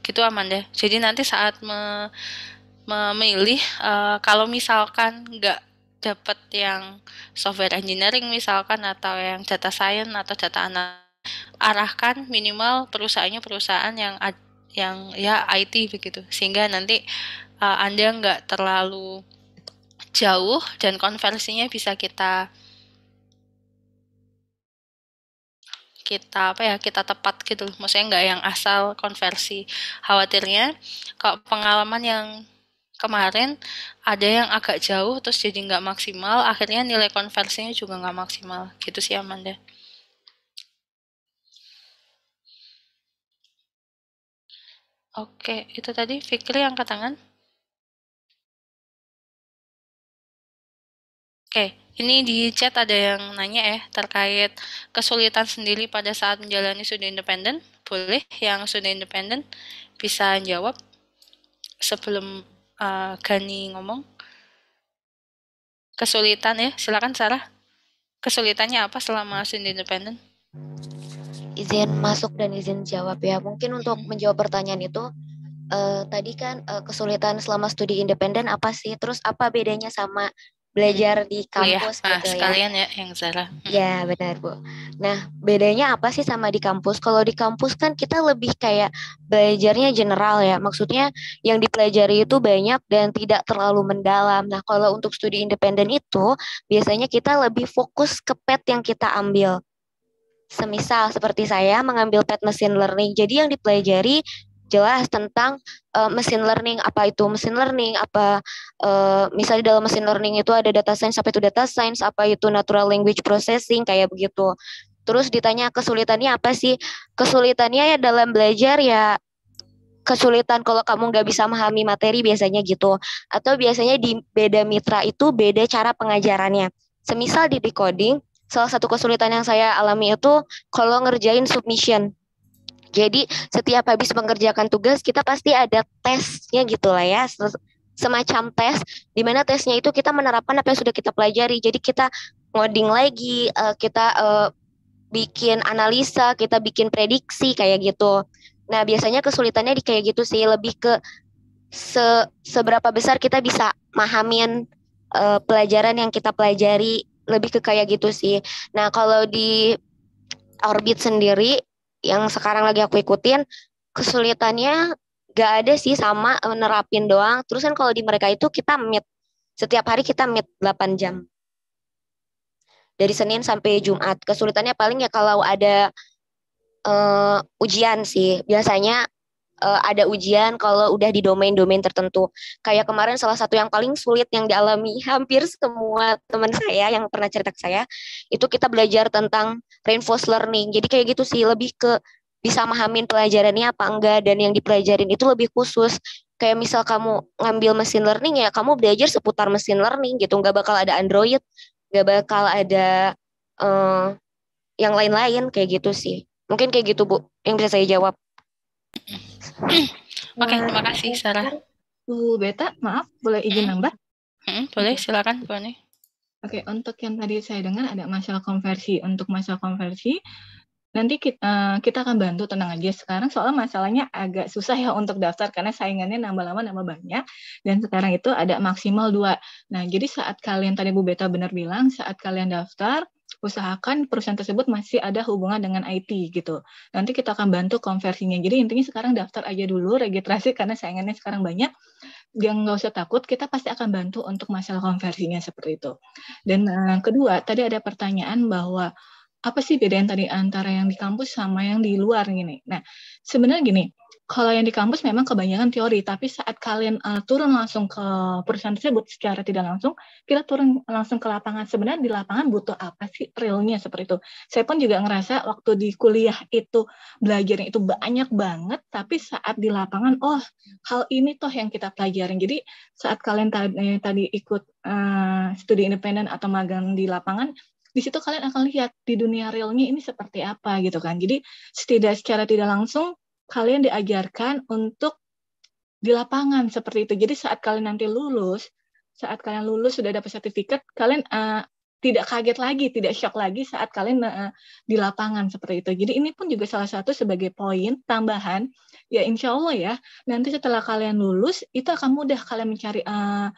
Gitu aman deh. Jadi nanti saat me memilih uh, kalau misalkan nggak dapat yang software engineering misalkan atau yang data science atau data analytics arahkan minimal perusahaannya perusahaan yang yang ya IT begitu sehingga nanti uh, anda nggak terlalu jauh dan konversinya bisa kita kita apa ya kita tepat gitu maksudnya nggak yang asal konversi khawatirnya kalau pengalaman yang kemarin ada yang agak jauh terus jadi nggak maksimal akhirnya nilai konversinya juga nggak maksimal gitu sih Amanda Oke, itu tadi Fikri angkat tangan. Oke, ini di chat ada yang nanya ya terkait kesulitan sendiri pada saat menjalani studi independen. Boleh yang studi independen bisa jawab sebelum uh, Gani ngomong. Kesulitan ya, silakan Sarah. Kesulitannya apa selama studi independen? izin masuk dan izin jawab ya. Mungkin untuk menjawab pertanyaan itu uh, tadi kan uh, kesulitan selama studi independen apa sih? Terus apa bedanya sama belajar di iya, kampus oh, ya. gitu ah, sekalian ya. ya yang salah Ya benar bu. Nah bedanya apa sih sama di kampus? Kalau di kampus kan kita lebih kayak belajarnya general ya. Maksudnya yang dipelajari itu banyak dan tidak terlalu mendalam. Nah kalau untuk studi independen itu biasanya kita lebih fokus ke pet yang kita ambil. Semisal seperti saya mengambil PET mesin learning. Jadi yang dipelajari jelas tentang uh, eh, mesin learning apa itu mesin learning apa uh, misalnya dalam mesin learning itu ada data science apa itu data science apa itu natural language processing kayak begitu terus ditanya kesulitannya apa sih kesulitannya ya dalam belajar ya kesulitan kalau kamu nggak bisa memahami materi biasanya gitu atau biasanya di beda mitra itu beda cara pengajarannya semisal di decoding salah satu kesulitan yang saya alami itu kalau ngerjain submission. Jadi setiap habis mengerjakan tugas kita pasti ada tesnya gitu lah ya semacam tes di mana tesnya itu kita menerapkan apa yang sudah kita pelajari. Jadi kita ngoding lagi, eh, kita eh, bikin analisa, kita bikin prediksi kayak gitu. Nah, biasanya kesulitannya di kayak gitu sih lebih ke se seberapa besar kita bisa mahamin eh, pelajaran yang kita pelajari lebih ke kayak gitu sih. Nah, kalau di Orbit sendiri yang sekarang lagi aku ikutin kesulitannya gak ada sih sama menerapin doang. Terus kan kalau di mereka itu kita meet setiap hari kita meet 8 jam. Dari Senin sampai Jumat. Kesulitannya paling ya kalau ada uh, ujian sih. Biasanya uh, ada ujian kalau udah di domain-domain tertentu. Kayak kemarin salah satu yang paling sulit yang dialami [laughs] hampir semua teman saya yang pernah cerita ke saya, itu kita belajar tentang reinforced learning. Jadi kayak gitu sih, lebih ke bisa memahamin pelajarannya apa enggak dan yang dipelajarin itu lebih khusus kayak misal kamu ngambil mesin learning ya kamu belajar seputar mesin learning gitu nggak bakal ada android nggak bakal ada uh, yang lain-lain kayak gitu sih mungkin kayak gitu bu yang bisa saya jawab Oke, okay, nah, terima kasih eh, Sarah. Bu Beta, maaf, boleh izin eh. nambah? boleh, silakan Bu Ani. Oke, okay, untuk yang tadi saya dengar ada masalah konversi. Untuk masalah konversi, nanti kita, eh, kita akan bantu, tenang aja. Sekarang soal masalahnya agak susah ya untuk daftar, karena saingannya nambah lama, nambah banyak. Dan sekarang itu ada maksimal dua. Nah, jadi saat kalian, tadi Bu Beta benar bilang, saat kalian daftar, usahakan perusahaan tersebut masih ada hubungan dengan IT gitu. Nanti kita akan bantu konversinya. Jadi intinya sekarang daftar aja dulu registrasi karena saingannya sekarang banyak. Jangan nggak usah takut, kita pasti akan bantu untuk masalah konversinya seperti itu. Dan uh, kedua, tadi ada pertanyaan bahwa apa sih bedanya tadi antara yang di kampus sama yang di luar gini. Nah, sebenarnya gini, kalau yang di kampus memang kebanyakan teori, tapi saat kalian uh, turun langsung ke perusahaan tersebut secara tidak langsung, kita turun langsung ke lapangan. Sebenarnya di lapangan butuh apa sih realnya seperti itu. Saya pun juga ngerasa waktu di kuliah itu belajarnya itu banyak banget, tapi saat di lapangan, oh hal ini toh yang kita pelajarin. Jadi saat kalian tadi, tadi ikut uh, studi independen atau magang di lapangan, di situ kalian akan lihat di dunia realnya ini seperti apa gitu kan. Jadi setidak secara tidak langsung kalian diajarkan untuk di lapangan seperti itu. Jadi saat kalian nanti lulus, saat kalian lulus sudah dapat sertifikat, kalian uh, tidak kaget lagi, tidak shock lagi saat kalian uh, di lapangan seperti itu. Jadi ini pun juga salah satu sebagai poin tambahan. Ya insya Allah ya, nanti setelah kalian lulus itu akan mudah kalian mencari uh,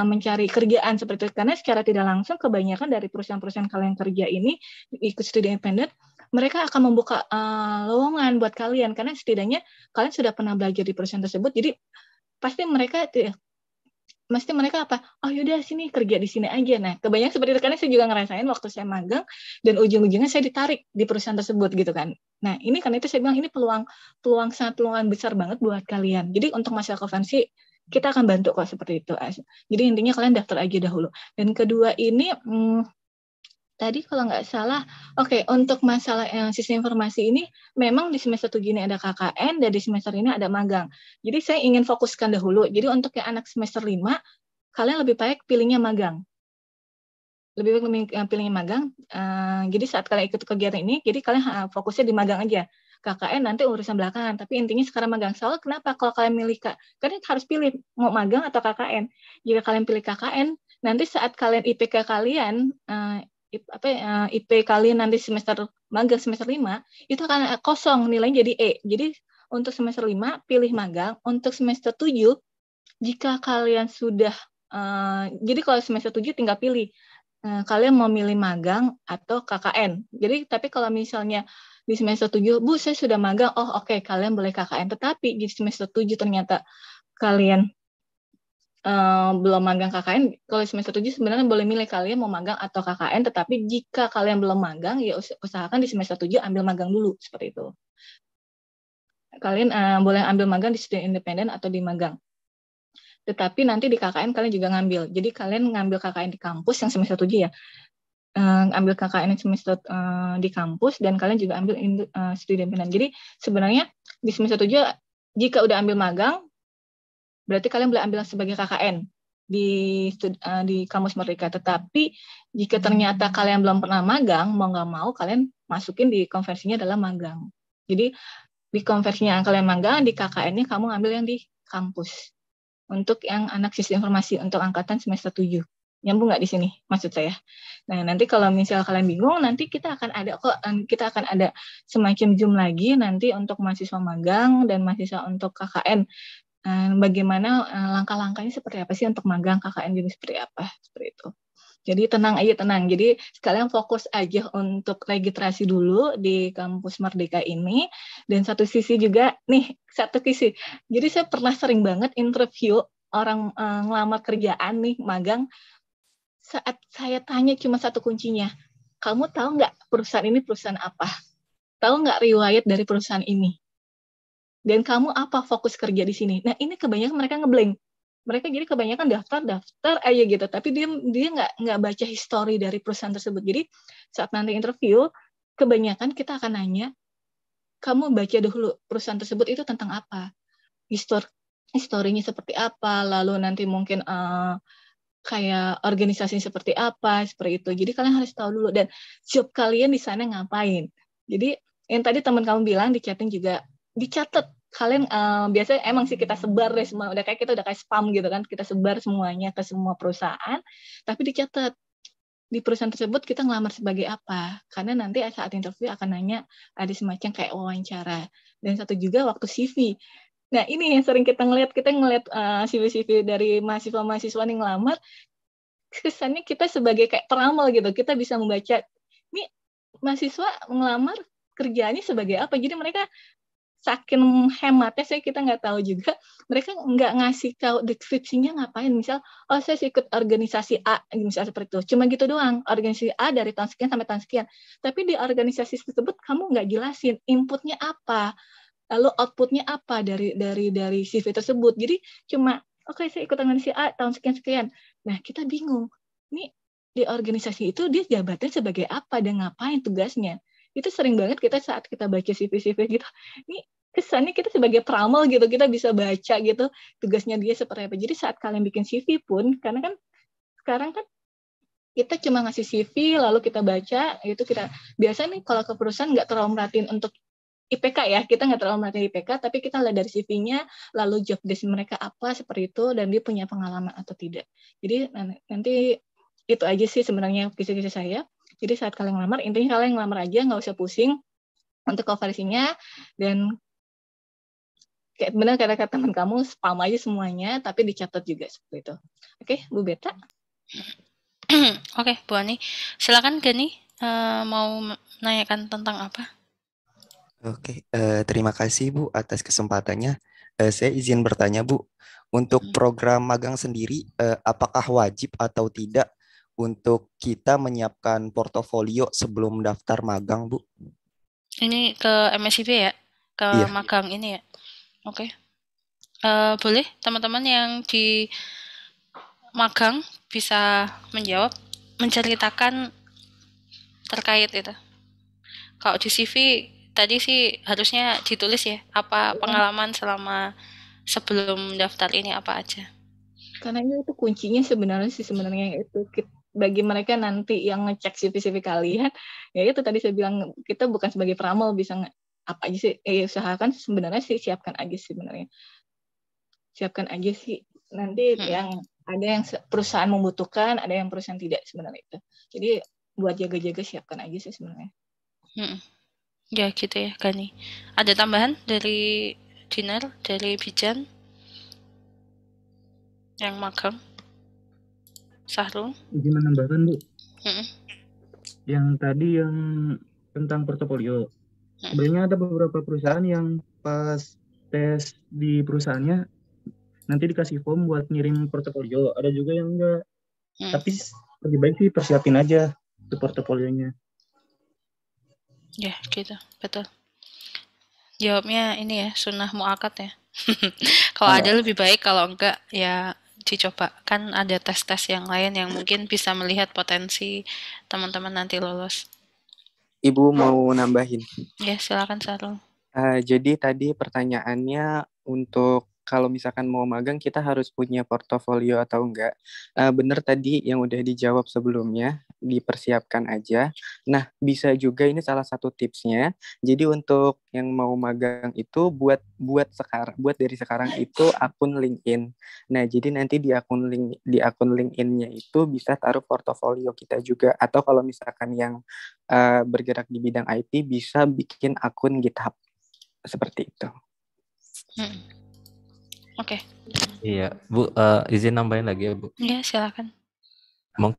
mencari kerjaan seperti itu. Karena secara tidak langsung kebanyakan dari perusahaan-perusahaan kalian kerja ini ikut studi independen mereka akan membuka uh, lowongan buat kalian karena setidaknya kalian sudah pernah belajar di perusahaan tersebut jadi pasti mereka pasti mereka apa oh yaudah sini kerja di sini aja nah kebanyakan seperti itu karena saya juga ngerasain waktu saya magang dan ujung-ujungnya saya ditarik di perusahaan tersebut gitu kan nah ini karena itu saya bilang ini peluang peluang sangat peluang besar banget buat kalian jadi untuk masalah konvensi kita akan bantu kok seperti itu. Jadi intinya kalian daftar aja dahulu. Dan kedua ini hmm, tadi kalau nggak salah, oke okay, untuk masalah yang sistem informasi ini memang di semester 7 ini ada KKN dan di semester ini ada magang. Jadi saya ingin fokuskan dahulu. Jadi untuk yang anak semester 5, kalian lebih baik pilihnya magang. Lebih baik eh, pilihnya magang. Uh, jadi saat kalian ikut kegiatan ini, jadi kalian fokusnya di magang aja. KKN nanti urusan belakangan, tapi intinya sekarang magang. Soalnya kenapa kalau kalian milih Kak? Kalian harus pilih mau magang atau KKN. Jika kalian pilih KKN, nanti saat kalian IPK kalian eh, apa ya, eh, IP kalian nanti semester magang semester 5 itu akan eh, kosong nilainya jadi E. Jadi untuk semester 5 pilih magang, untuk semester 7 jika kalian sudah uh, jadi kalau semester 7 tinggal pilih kalian mau milih magang atau KKN. Jadi tapi kalau misalnya di semester 7, Bu, saya sudah magang. Oh, oke, okay, kalian boleh KKN. Tetapi di semester 7 ternyata kalian Eh, belum magang KKN, kalau semester 7 sebenarnya boleh milih kalian mau magang atau KKN, tetapi jika kalian belum magang, ya usahakan di semester 7 ambil magang dulu, seperti itu. Kalian uh, boleh ambil magang di studi independen atau di magang. Tetapi nanti di KKN kalian juga ngambil. Jadi kalian ngambil KKN di kampus yang semester 7 ya, uh, eh, ambil KKN yang semester uh, di kampus, dan kalian juga ambil in, uh, studi independen. Jadi sebenarnya di semester 7 jika udah ambil magang, berarti kalian boleh ambil sebagai KKN di uh, di kampus mereka Tetapi jika ternyata kalian belum pernah magang, mau nggak mau kalian masukin di konversinya adalah magang. Jadi di konversinya yang kalian magang, di KKN-nya kamu ambil yang di kampus. Untuk yang anak sistem informasi untuk angkatan semester 7. Nyambung nggak di sini maksud saya? Nah, nanti kalau misal kalian bingung, nanti kita akan ada kok eh, kita akan ada semacam Zoom lagi nanti untuk mahasiswa magang dan mahasiswa untuk KKN bagaimana eh, langkah-langkahnya seperti apa sih untuk magang KKN jenis seperti apa seperti itu. Jadi tenang aja iya tenang. Jadi sekalian fokus aja untuk registrasi dulu di kampus Merdeka ini. Dan satu sisi juga nih satu sisi. Jadi saya pernah sering banget interview orang uh, ngelamar kerjaan nih magang. Saat saya tanya cuma satu kuncinya, kamu tahu nggak perusahaan ini perusahaan apa? Tahu nggak riwayat dari perusahaan ini? dan kamu apa fokus kerja di sini nah ini kebanyakan mereka ngeblank mereka jadi kebanyakan daftar daftar aja gitu tapi dia dia nggak nggak baca histori dari perusahaan tersebut jadi saat nanti interview kebanyakan kita akan nanya kamu baca dulu perusahaan tersebut itu tentang apa histori historinya seperti apa lalu nanti mungkin uh, kayak organisasi seperti apa seperti itu. Jadi kalian harus tahu dulu dan job kalian di sana ngapain. Jadi yang tadi teman kamu bilang di chatting juga dicatat kalian uh, biasanya emang sih kita sebar deh semua udah kayak kita udah kayak spam gitu kan kita sebar semuanya ke semua perusahaan tapi dicatat di perusahaan tersebut kita ngelamar sebagai apa karena nanti saat interview akan nanya ada semacam kayak wawancara dan satu juga waktu CV nah ini yang sering kita ngelihat kita ngelihat eh, cv CV CV dari mahasiswa mahasiswa yang ngelamar kesannya kita sebagai kayak peramal gitu kita bisa membaca ini mahasiswa ngelamar kerjaannya sebagai apa jadi mereka saking hematnya saya kita nggak tahu juga mereka nggak ngasih tahu deskripsinya ngapain misal oh saya ikut organisasi A misal seperti itu cuma gitu doang organisasi A dari tahun sekian sampai tahun sekian tapi di organisasi tersebut kamu nggak jelasin inputnya apa lalu outputnya apa dari dari dari CV tersebut jadi cuma oke okay, saya ikut organisasi A tahun sekian sekian nah kita bingung ini di organisasi itu dia jabatannya sebagai apa dan ngapain tugasnya itu sering banget kita saat kita baca CV CV gitu ini kesannya kita sebagai peramal gitu kita bisa baca gitu tugasnya dia seperti apa jadi saat kalian bikin CV pun karena kan sekarang kan kita cuma ngasih CV lalu kita baca itu kita biasanya nih kalau ke perusahaan nggak terlalu merhatiin untuk IPK ya kita nggak terlalu merhatiin IPK tapi kita lihat dari CV-nya lalu job desk mereka apa seperti itu dan dia punya pengalaman atau tidak jadi nanti itu aja sih sebenarnya kisah-kisah saya jadi saat kalian ngelamar intinya kalian ngelamar aja nggak usah pusing untuk coveragenya dan kayak benar kata kata teman kamu spam aja semuanya tapi dicatat juga seperti itu oke okay, Bu Beta [clears throat] oke okay, Bu Ani silakan Gani uh, eh, mau menanyakan tentang apa Oke, okay, eh, terima kasih Bu atas kesempatannya. Eh, saya izin bertanya Bu, untuk hmm. program magang sendiri, apakah wajib atau tidak untuk kita menyiapkan portofolio sebelum daftar magang Bu? Ini ke MSIB ya, ke iya. magang ini ya? Oke. Okay. Uh, eh, boleh teman-teman yang di magang bisa menjawab, menceritakan terkait itu. Kalau di CV tadi sih harusnya ditulis ya, apa iya. pengalaman selama sebelum daftar ini apa aja. Karena itu kuncinya sebenarnya sih sebenarnya itu bagi mereka nanti yang ngecek CV CV kalian ya itu tadi saya bilang kita bukan sebagai pramal bisa apa aja sih eh, usahakan sebenarnya sih siapkan aja sih sebenarnya siapkan aja sih nanti hmm. yang ada yang perusahaan membutuhkan ada yang perusahaan tidak sebenarnya itu jadi buat jaga-jaga siapkan aja sih sebenarnya hmm. ya gitu ya Gani ada tambahan dari Dinar dari Bijan yang makam Sahrul gimana tambahan bu hmm. yang tadi yang tentang portofolio sebenarnya ada beberapa perusahaan yang pas tes di perusahaannya nanti dikasih form buat ngirim portofolio ada juga yang enggak hmm. tapi lebih baik sih persiapin aja itu portofolionya ya yeah, gitu betul jawabnya ini ya sunnah muakat ya [laughs] kalau iya. ada lebih baik kalau enggak ya dicoba kan ada tes-tes yang lain yang mungkin bisa melihat potensi teman-teman nanti lolos Ibu mau nambahin? Ya, silakan Sarul. Uh, jadi tadi pertanyaannya untuk kalau misalkan mau magang kita harus punya portofolio atau enggak. Uh, eh, Benar tadi yang udah dijawab sebelumnya dipersiapkan aja. Nah, bisa juga ini salah satu tipsnya. Jadi untuk yang mau magang itu buat buat sekarang buat dari sekarang itu akun LinkedIn. Nah, jadi nanti di akun link di akun LinkedIn-nya itu bisa taruh portofolio kita juga atau kalau misalkan yang uh, bergerak di bidang IT bisa bikin akun GitHub. Seperti itu. Hmm. Oke. Okay. Iya, Bu uh, izin nambahin lagi ya, Bu. Iya, silakan mungkin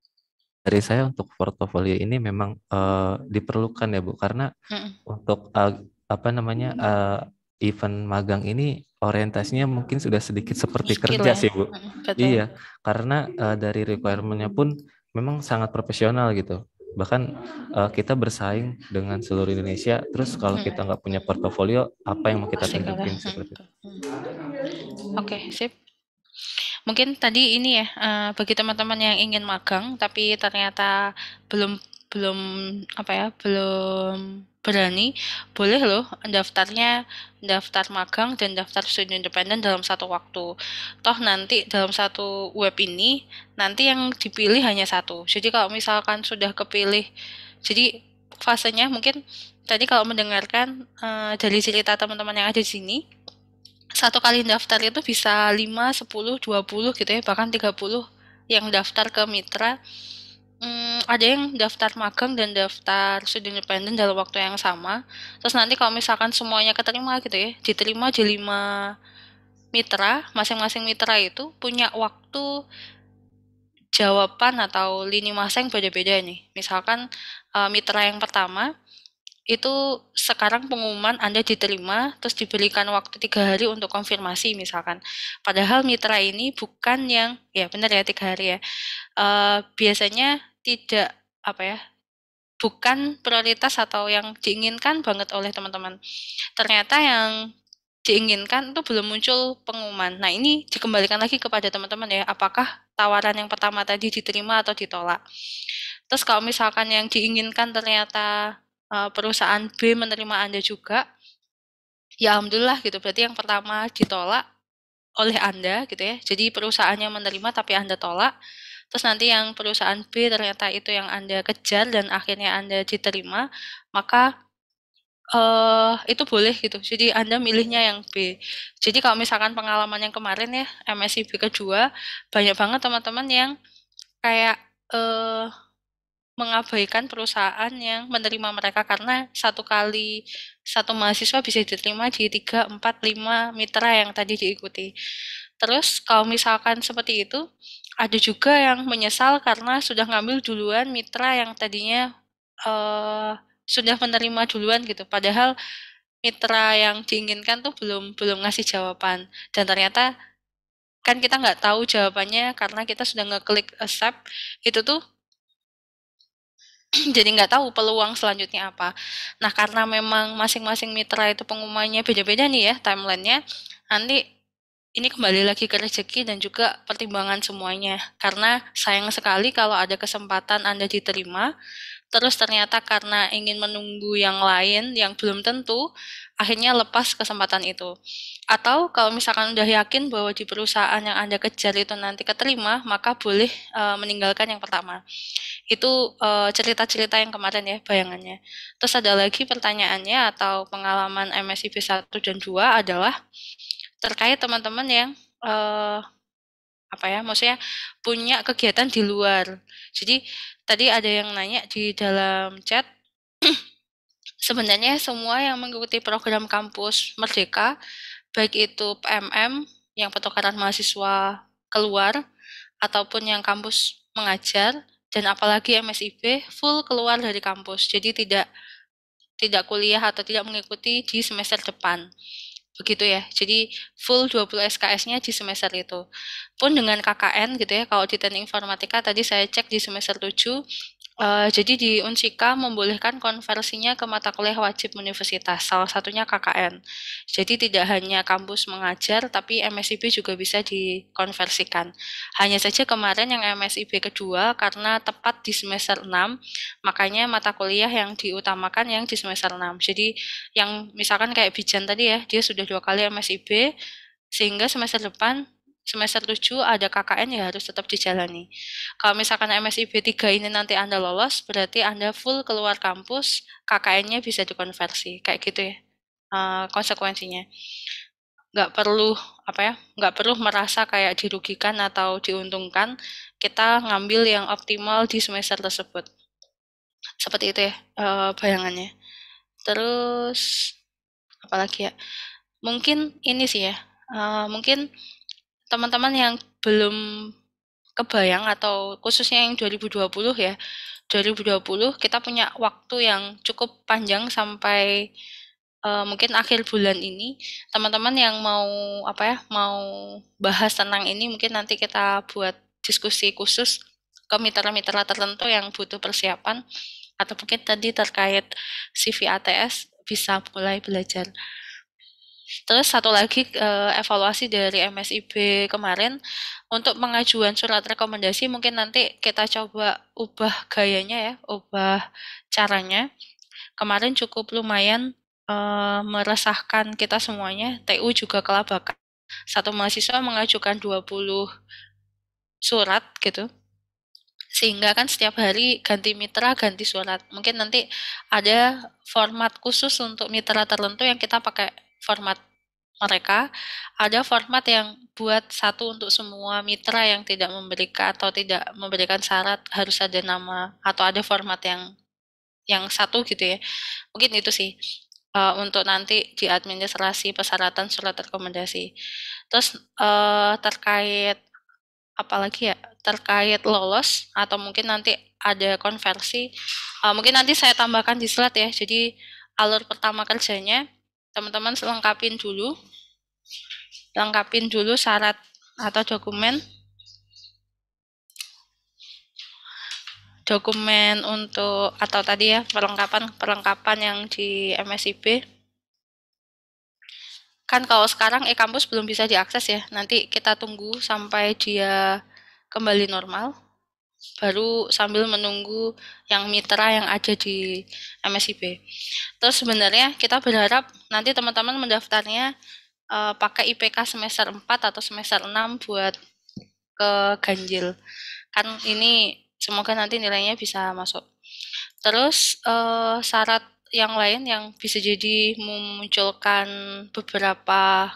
dari saya untuk portofolio ini memang uh, diperlukan ya Bu karena hmm. untuk uh, apa namanya uh, event magang ini orientasinya mungkin sudah sedikit seperti Skill kerja ya. sih Bu. Betul. Iya, karena uh, dari requirementnya pun memang sangat profesional gitu. Bahkan uh, kita bersaing dengan seluruh Indonesia. Terus kalau kita nggak punya portofolio, apa yang mau kita tunjukin seperti itu? Oke, okay, sip. Mungkin tadi ini ya uh, bagi teman-teman yang ingin magang tapi ternyata belum belum apa ya belum berani boleh loh daftarnya daftar magang dan daftar studi independen dalam satu waktu toh nanti dalam satu web ini nanti yang dipilih hanya satu jadi kalau misalkan sudah kepilih jadi fasenya mungkin tadi kalau mendengarkan uh, dari cerita teman-teman yang ada di sini satu kali daftar itu bisa 5, 10, 20 gitu ya, bahkan 30 yang daftar ke mitra. Hmm, ada yang daftar magang dan daftar student independen dalam waktu yang sama. Terus nanti kalau misalkan semuanya keterima gitu ya, diterima di 5 mitra, masing-masing mitra itu punya waktu jawaban atau lini masa yang beda-beda nih. Misalkan eh, mitra yang pertama itu sekarang pengumuman Anda diterima, terus diberikan waktu tiga hari untuk konfirmasi misalkan. Padahal mitra ini bukan yang, ya benar ya tiga hari ya, uh, biasanya tidak apa ya, bukan prioritas atau yang diinginkan banget oleh teman-teman. Ternyata yang diinginkan itu belum muncul pengumuman. Nah ini dikembalikan lagi kepada teman-teman ya, apakah tawaran yang pertama tadi diterima atau ditolak. Terus kalau misalkan yang diinginkan ternyata Eh, perusahaan B menerima Anda juga, ya alhamdulillah gitu. Berarti yang pertama ditolak oleh Anda gitu ya. Jadi perusahaannya menerima tapi Anda tolak. Terus nanti yang perusahaan B ternyata itu yang Anda kejar dan akhirnya Anda diterima, maka uh, itu boleh gitu. Jadi Anda milihnya yang B. Jadi kalau misalkan pengalaman yang kemarin ya MSCB kedua banyak banget teman-teman yang kayak uh, mengabaikan perusahaan yang menerima mereka karena satu kali satu mahasiswa bisa diterima di tiga empat lima mitra yang tadi diikuti. Terus kalau misalkan seperti itu, ada juga yang menyesal karena sudah ngambil duluan mitra yang tadinya uh, sudah menerima duluan gitu. Padahal mitra yang diinginkan tuh belum belum ngasih jawaban dan ternyata kan kita nggak tahu jawabannya karena kita sudah ngeklik accept itu tuh [clears throat] jadi nggak tahu peluang selanjutnya apa. Nah karena memang masing-masing mitra itu pengumumannya beda-beda nih ya timelinenya. Nanti ini kembali lagi ke rezeki dan juga pertimbangan semuanya. Karena sayang sekali kalau ada kesempatan Anda diterima, terus ternyata karena ingin menunggu yang lain yang belum tentu akhirnya lepas kesempatan itu atau kalau misalkan udah yakin bahwa di perusahaan yang anda kejar itu nanti keterima maka boleh uh, meninggalkan yang pertama itu eh, cerita-cerita yang kemarin ya bayangannya terus ada lagi pertanyaannya atau pengalaman MSIB 1 dan 2 adalah terkait teman-teman yang uh, apa ya maksudnya punya kegiatan di luar jadi tadi ada yang nanya di dalam chat [clears throat] sebenarnya semua yang mengikuti program kampus Merdeka baik itu PMM yang pertukaran mahasiswa keluar ataupun yang kampus mengajar dan apalagi MSIB full keluar dari kampus jadi tidak tidak kuliah atau tidak mengikuti di semester depan begitu ya. Jadi full 20 SKS-nya di semester itu. Pun dengan KKN gitu ya, kalau di teknik informatika tadi saya cek di semester 7 Uh, jadi di Unsika membolehkan konversinya ke mata kuliah wajib universitas, salah satunya KKN. Jadi tidak hanya kampus mengajar, tapi MSIB juga bisa dikonversikan. Hanya saja kemarin yang MSIB kedua karena tepat di semester 6, makanya mata kuliah yang diutamakan yang di semester 6. Jadi yang misalkan kayak Bijan tadi ya, dia sudah dua kali MSIB, sehingga semester depan semester 7 ada KKN ya harus tetap dijalani. Kalau misalkan MSIB 3 ini nanti Anda lolos, berarti Anda full keluar kampus, KKN-nya bisa dikonversi, kayak gitu ya uh, konsekuensinya. Nggak perlu apa ya, nggak perlu merasa kayak dirugikan atau diuntungkan, kita ngambil yang optimal di semester tersebut. Seperti itu ya uh, bayangannya. Terus apalagi ya mungkin ini sih ya uh, mungkin teman-teman yang belum kebayang atau khususnya yang 2020 ya 2020 kita punya waktu yang cukup panjang sampai uh, mungkin akhir bulan ini teman-teman yang mau apa ya mau bahas tentang ini mungkin nanti kita buat diskusi khusus ke mitra-mitra tertentu yang butuh persiapan atau mungkin tadi terkait CV ATS bisa mulai belajar. Terus satu lagi eh, evaluasi dari MSIB kemarin untuk pengajuan surat rekomendasi mungkin nanti kita coba ubah gayanya ya, ubah caranya. Kemarin cukup lumayan eh, meresahkan kita semuanya, TU juga kelabakan. Satu mahasiswa mengajukan 20 surat gitu sehingga kan setiap hari ganti mitra, ganti surat. Mungkin nanti ada format khusus untuk mitra tertentu yang kita pakai format mereka. Ada format yang buat satu untuk semua mitra yang tidak memberikan atau tidak memberikan syarat harus ada nama atau ada format yang yang satu gitu ya. Mungkin itu sih uh, untuk nanti di administrasi persyaratan surat rekomendasi. Terus uh, terkait apalagi ya terkait lolos atau mungkin nanti ada konversi. Uh, mungkin nanti saya tambahkan di slide ya. Jadi alur pertama kerjanya teman-teman selengkapin dulu lengkapin dulu syarat atau dokumen dokumen untuk atau tadi ya perlengkapan perlengkapan yang di MSIB kan kalau sekarang e-kampus belum bisa diakses ya nanti kita tunggu sampai dia kembali normal baru sambil menunggu yang mitra yang ada di MSIB. Terus sebenarnya kita berharap nanti teman-teman mendaftarnya uh, pakai IPK semester 4 atau semester 6 buat ke ganjil. Kan ini semoga nanti nilainya bisa masuk. Terus uh, syarat yang lain yang bisa jadi memunculkan beberapa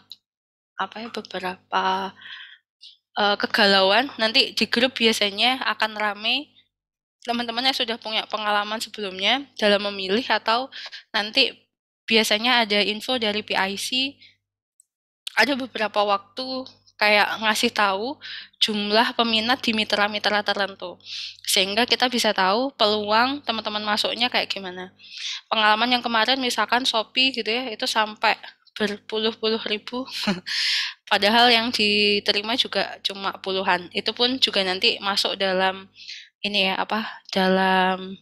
apa ya beberapa uh, kegalauan nanti di grup biasanya akan rame teman-teman yang sudah punya pengalaman sebelumnya dalam memilih atau nanti biasanya ada info dari PIC ada beberapa waktu kayak ngasih tahu jumlah peminat di mitra-mitra tertentu sehingga kita bisa tahu peluang teman-teman masuknya kayak gimana pengalaman yang kemarin misalkan Shopee gitu ya itu sampai berpuluh-puluh ribu [laughs] padahal yang diterima juga cuma puluhan itu pun juga nanti masuk dalam ini ya apa dalam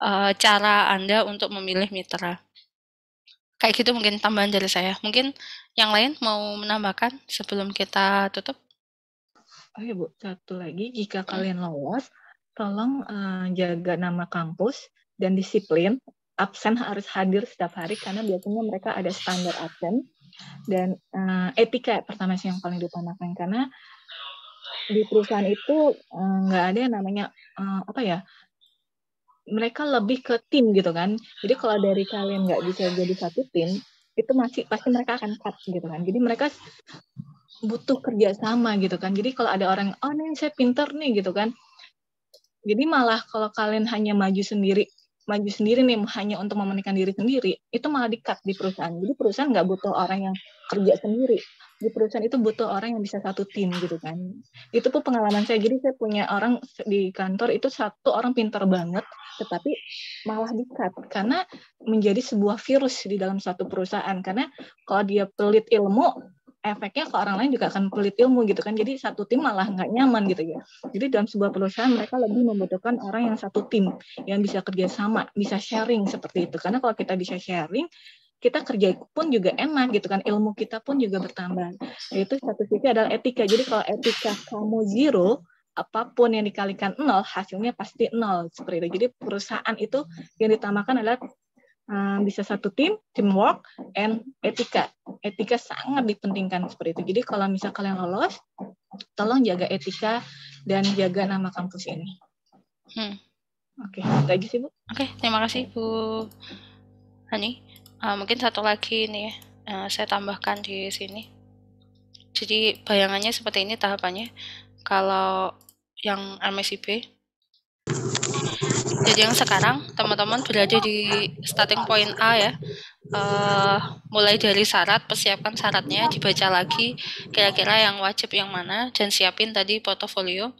uh, cara anda untuk memilih mitra kayak gitu mungkin tambahan dari saya mungkin yang lain mau menambahkan sebelum kita tutup oh ya bu satu lagi jika hmm. kalian lowos tolong uh, jaga nama kampus dan disiplin absen harus hadir setiap hari karena biasanya mereka ada standar absen dan uh, etika ya pertama sih yang paling diutamakan karena di perusahaan itu eh, nggak uh, ada yang namanya uh, apa ya mereka lebih ke tim gitu kan jadi kalau dari kalian nggak bisa jadi satu tim itu masih pasti mereka akan cut gitu kan jadi mereka butuh kerjasama gitu kan jadi kalau ada orang oh nih saya pinter nih gitu kan jadi malah kalau kalian hanya maju sendiri maju sendiri nih hanya untuk memenangkan diri sendiri itu malah dikat di perusahaan jadi perusahaan nggak butuh orang yang kerja sendiri di perusahaan itu butuh orang yang bisa satu tim gitu kan itu pun pengalaman saya jadi saya punya orang di kantor itu satu orang pintar banget tetapi malah dikat karena menjadi sebuah virus di dalam satu perusahaan karena kalau dia pelit ilmu efeknya ke orang lain juga akan pelit ilmu gitu kan. Jadi satu tim malah nggak nyaman gitu ya. Jadi dalam sebuah perusahaan mereka lebih membutuhkan orang yang satu tim yang bisa kerja sama, bisa sharing seperti itu. Karena kalau kita bisa sharing, kita kerja pun juga enak gitu kan ilmu kita pun juga bertambah nah, Itu satu sisi adalah etika jadi kalau etika kamu zero apapun yang dikalikan nol hasilnya pasti nol seperti itu jadi perusahaan itu yang ditamakan adalah bisa satu tim, teamwork, and etika. Etika sangat dipentingkan seperti itu. Jadi kalau misal kalian lolos, tolong jaga etika dan jaga nama kampus ini. Hmm. Oke, okay, lagi sih Bu. Oke, okay, terima kasih Bu Hani. Uh, mungkin satu lagi nih uh, saya tambahkan di sini. Jadi bayangannya seperti ini tahapannya. Kalau yang MSIB jadi yang sekarang teman-teman berada di starting point A ya uh, mulai dari syarat persiapkan syaratnya dibaca lagi kira-kira yang wajib yang mana dan siapin tadi portofolio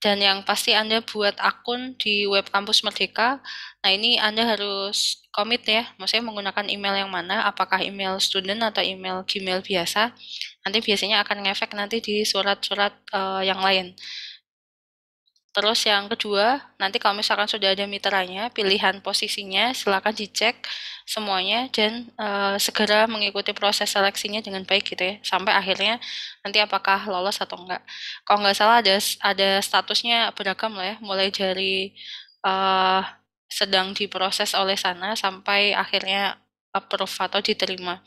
dan yang pasti anda buat akun di web kampus merdeka nah ini anda harus komit ya maksudnya menggunakan email yang mana apakah email student atau email gmail biasa nanti biasanya akan ngefek nanti di surat-surat uh, yang lain Terus yang kedua, nanti kalau misalkan sudah ada mitranya, pilihan posisinya silakan dicek semuanya dan e, segera mengikuti proses seleksinya dengan baik gitu ya, sampai akhirnya nanti apakah lolos atau enggak. Kalau nggak salah ada ada statusnya beragam lah ya, mulai dari e, sedang diproses oleh sana sampai akhirnya approve atau diterima.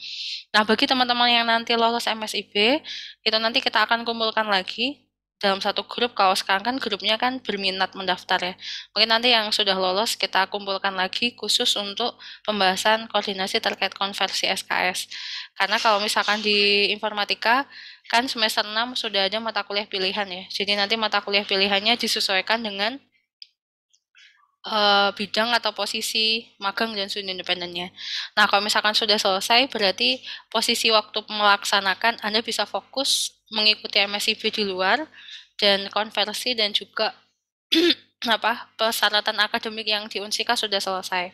Nah, bagi teman-teman yang nanti lolos MSIB, itu nanti kita akan kumpulkan lagi dalam satu grup kalau sekarang kan grupnya kan berminat mendaftar ya. Mungkin nanti yang sudah lolos kita kumpulkan lagi khusus untuk pembahasan koordinasi terkait konversi SKS. Karena kalau misalkan di informatika kan semester 6 sudah ada mata kuliah pilihan ya. Jadi nanti mata kuliah pilihannya disesuaikan dengan eh, bidang atau posisi magang dan studi independennya. Nah, kalau misalkan sudah selesai, berarti posisi waktu melaksanakan Anda bisa fokus mengikuti MSIB di luar dan konversi dan juga [clears throat] apa persyaratan akademik yang di Unsika sudah selesai.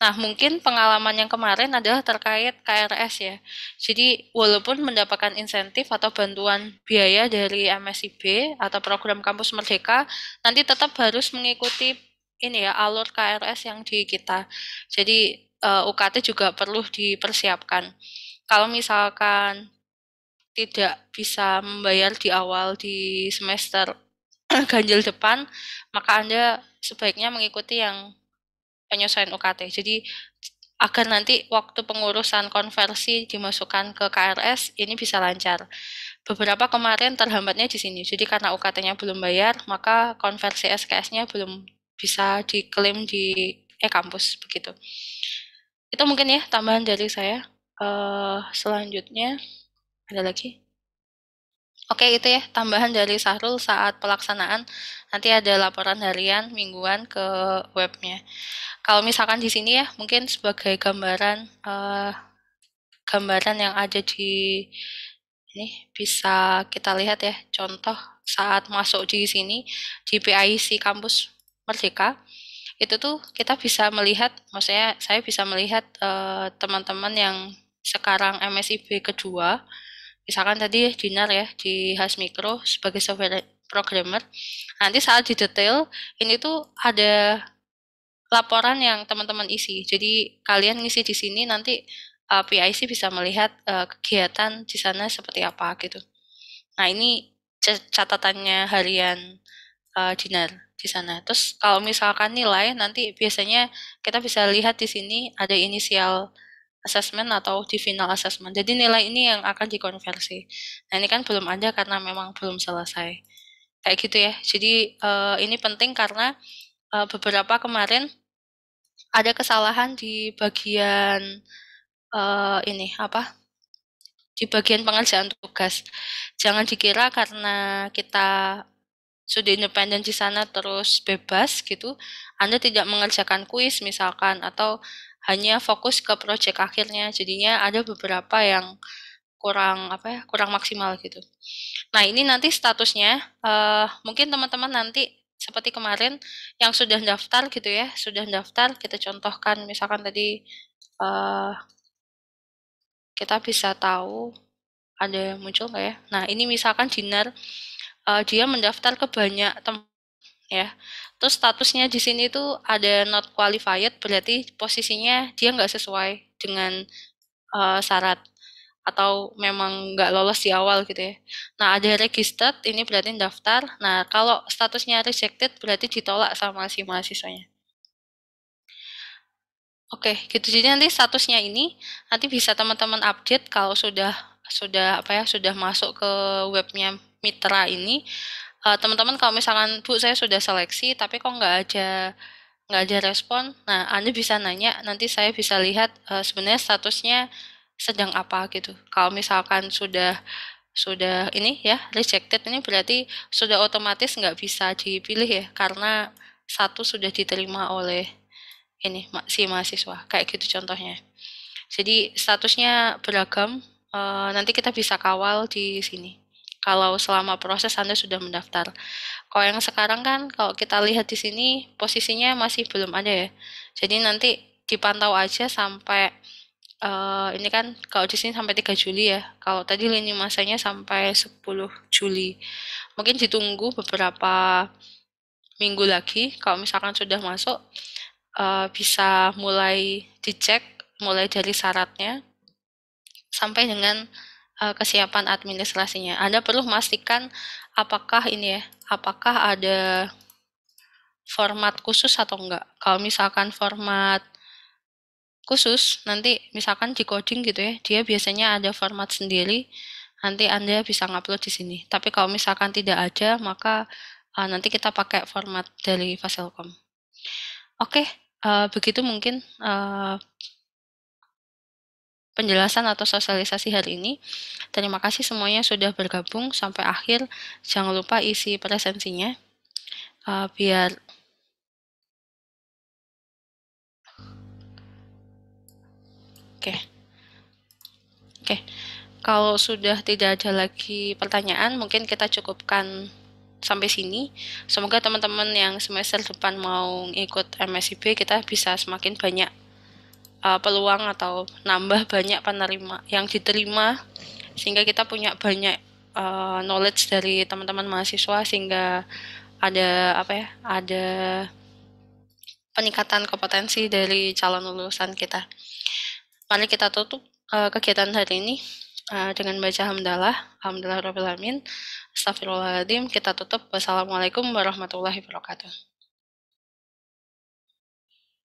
Nah, mungkin pengalaman yang kemarin adalah terkait KRS ya. Jadi, walaupun mendapatkan insentif atau bantuan biaya dari MSIB atau program kampus merdeka, nanti tetap harus mengikuti ini ya alur KRS yang di kita. Jadi, eh, UKT juga perlu dipersiapkan. Kalau misalkan tidak bisa membayar di awal di semester [clears throat] ganjil depan, maka Anda sebaiknya mengikuti yang penyesuaian UKT. Jadi agar nanti waktu pengurusan konversi dimasukkan ke KRS ini bisa lancar. Beberapa kemarin terhambatnya di sini. Jadi karena UKT-nya belum bayar, maka konversi SKS-nya belum bisa diklaim di e-kampus begitu. Itu mungkin ya tambahan dari saya. Uh, selanjutnya ada lagi? Oke, itu ya tambahan dari Sahrul saat pelaksanaan. Nanti ada laporan harian mingguan ke webnya. Kalau misalkan di sini ya, mungkin sebagai gambaran uh, gambaran yang ada di ini bisa kita lihat ya contoh saat masuk di sini di PIC kampus Merdeka itu tuh kita bisa melihat maksudnya saya bisa melihat eh, teman-teman uh, yang sekarang MSIB kedua misalkan tadi dinar ya di Has mikro sebagai software programmer nanti saat di detail ini tuh ada laporan yang teman-teman isi jadi kalian ngisi di sini nanti uh, e, PIC bisa melihat uh, kegiatan di sana seperti apa gitu nah ini catatannya harian uh, e, dinar di sana. Terus kalau misalkan nilai nanti biasanya kita bisa lihat di sini ada inisial assessment atau di final assessment. Jadi nilai ini yang akan dikonversi. Nah ini kan belum ada karena memang belum selesai. Kayak gitu ya. Jadi uh, ini penting karena uh, beberapa kemarin ada kesalahan di bagian uh, ini apa? Di bagian pengerjaan tugas. Jangan dikira karena kita sudah independen di sana terus bebas gitu. Anda tidak mengerjakan kuis misalkan atau hanya fokus ke project akhirnya. Jadinya ada beberapa yang kurang apa ya kurang maksimal gitu. Nah ini nanti statusnya uh, mungkin teman-teman nanti seperti kemarin yang sudah daftar gitu ya sudah daftar kita contohkan misalkan tadi uh, kita bisa tahu ada yang muncul nggak ya? Nah ini misalkan Jiner uh, eh, dia mendaftar ke banyak tempat ya Terus statusnya di sini itu ada not qualified, berarti posisinya dia nggak sesuai dengan uh, syarat atau memang nggak lolos di awal gitu ya. Nah ada registered, ini berarti daftar. Nah kalau statusnya rejected berarti ditolak sama si mahasiswanya. Oke, gitu. Jadi nanti statusnya ini nanti bisa teman-teman update kalau sudah sudah apa ya sudah masuk ke webnya Mitra ini uh, teman-teman kalau misalkan bu saya sudah seleksi tapi kok nggak aja nggak ada respon nah anda bisa nanya nanti saya bisa lihat uh, sebenarnya statusnya sedang apa gitu kalau misalkan sudah sudah ini ya rejected ini berarti sudah otomatis nggak bisa dipilih ya karena satu sudah diterima oleh ini si mahasiswa kayak gitu contohnya jadi statusnya beragam e, nanti kita bisa kawal di sini kalau selama proses Anda sudah mendaftar. Kalau yang sekarang kan kalau kita lihat di sini posisinya masih belum ada ya. Jadi nanti dipantau aja sampai uh, ini kan kalau di sini sampai 3 Juli ya. Kalau tadi lini masanya sampai 10 Juli. Mungkin ditunggu beberapa minggu lagi kalau misalkan sudah masuk uh, bisa mulai dicek mulai dari syaratnya sampai dengan uh, kesiapan administrasinya. Anda perlu memastikan apakah ini ya, apakah ada format khusus atau enggak. Kalau misalkan format khusus, nanti misalkan di coding gitu ya, dia biasanya ada format sendiri, nanti Anda bisa ngupload di sini. Tapi kalau misalkan tidak ada, maka uh, nanti kita pakai format dari Fasilkom. Oke, okay, uh, eh, begitu mungkin uh, penjelasan atau sosialisasi hari ini. Terima kasih semuanya sudah bergabung sampai akhir. Jangan lupa isi presensinya uh, biar Oke. Oke. Kalau sudah tidak ada lagi pertanyaan, mungkin kita cukupkan sampai sini. Semoga teman-teman yang semester depan mau ikut MSIB kita bisa semakin banyak uh, peluang atau nambah banyak penerima yang diterima sehingga kita punya banyak uh, knowledge dari teman-teman mahasiswa sehingga ada apa ya ada peningkatan kompetensi dari calon lulusan kita. Mari kita tutup uh, kegiatan hari ini uh, dengan baca hamdalah, alhamdulillah rabbil alamin. Astagfirullahaladzim, kita tutup. Wassalamualaikum warahmatullahi wabarakatuh.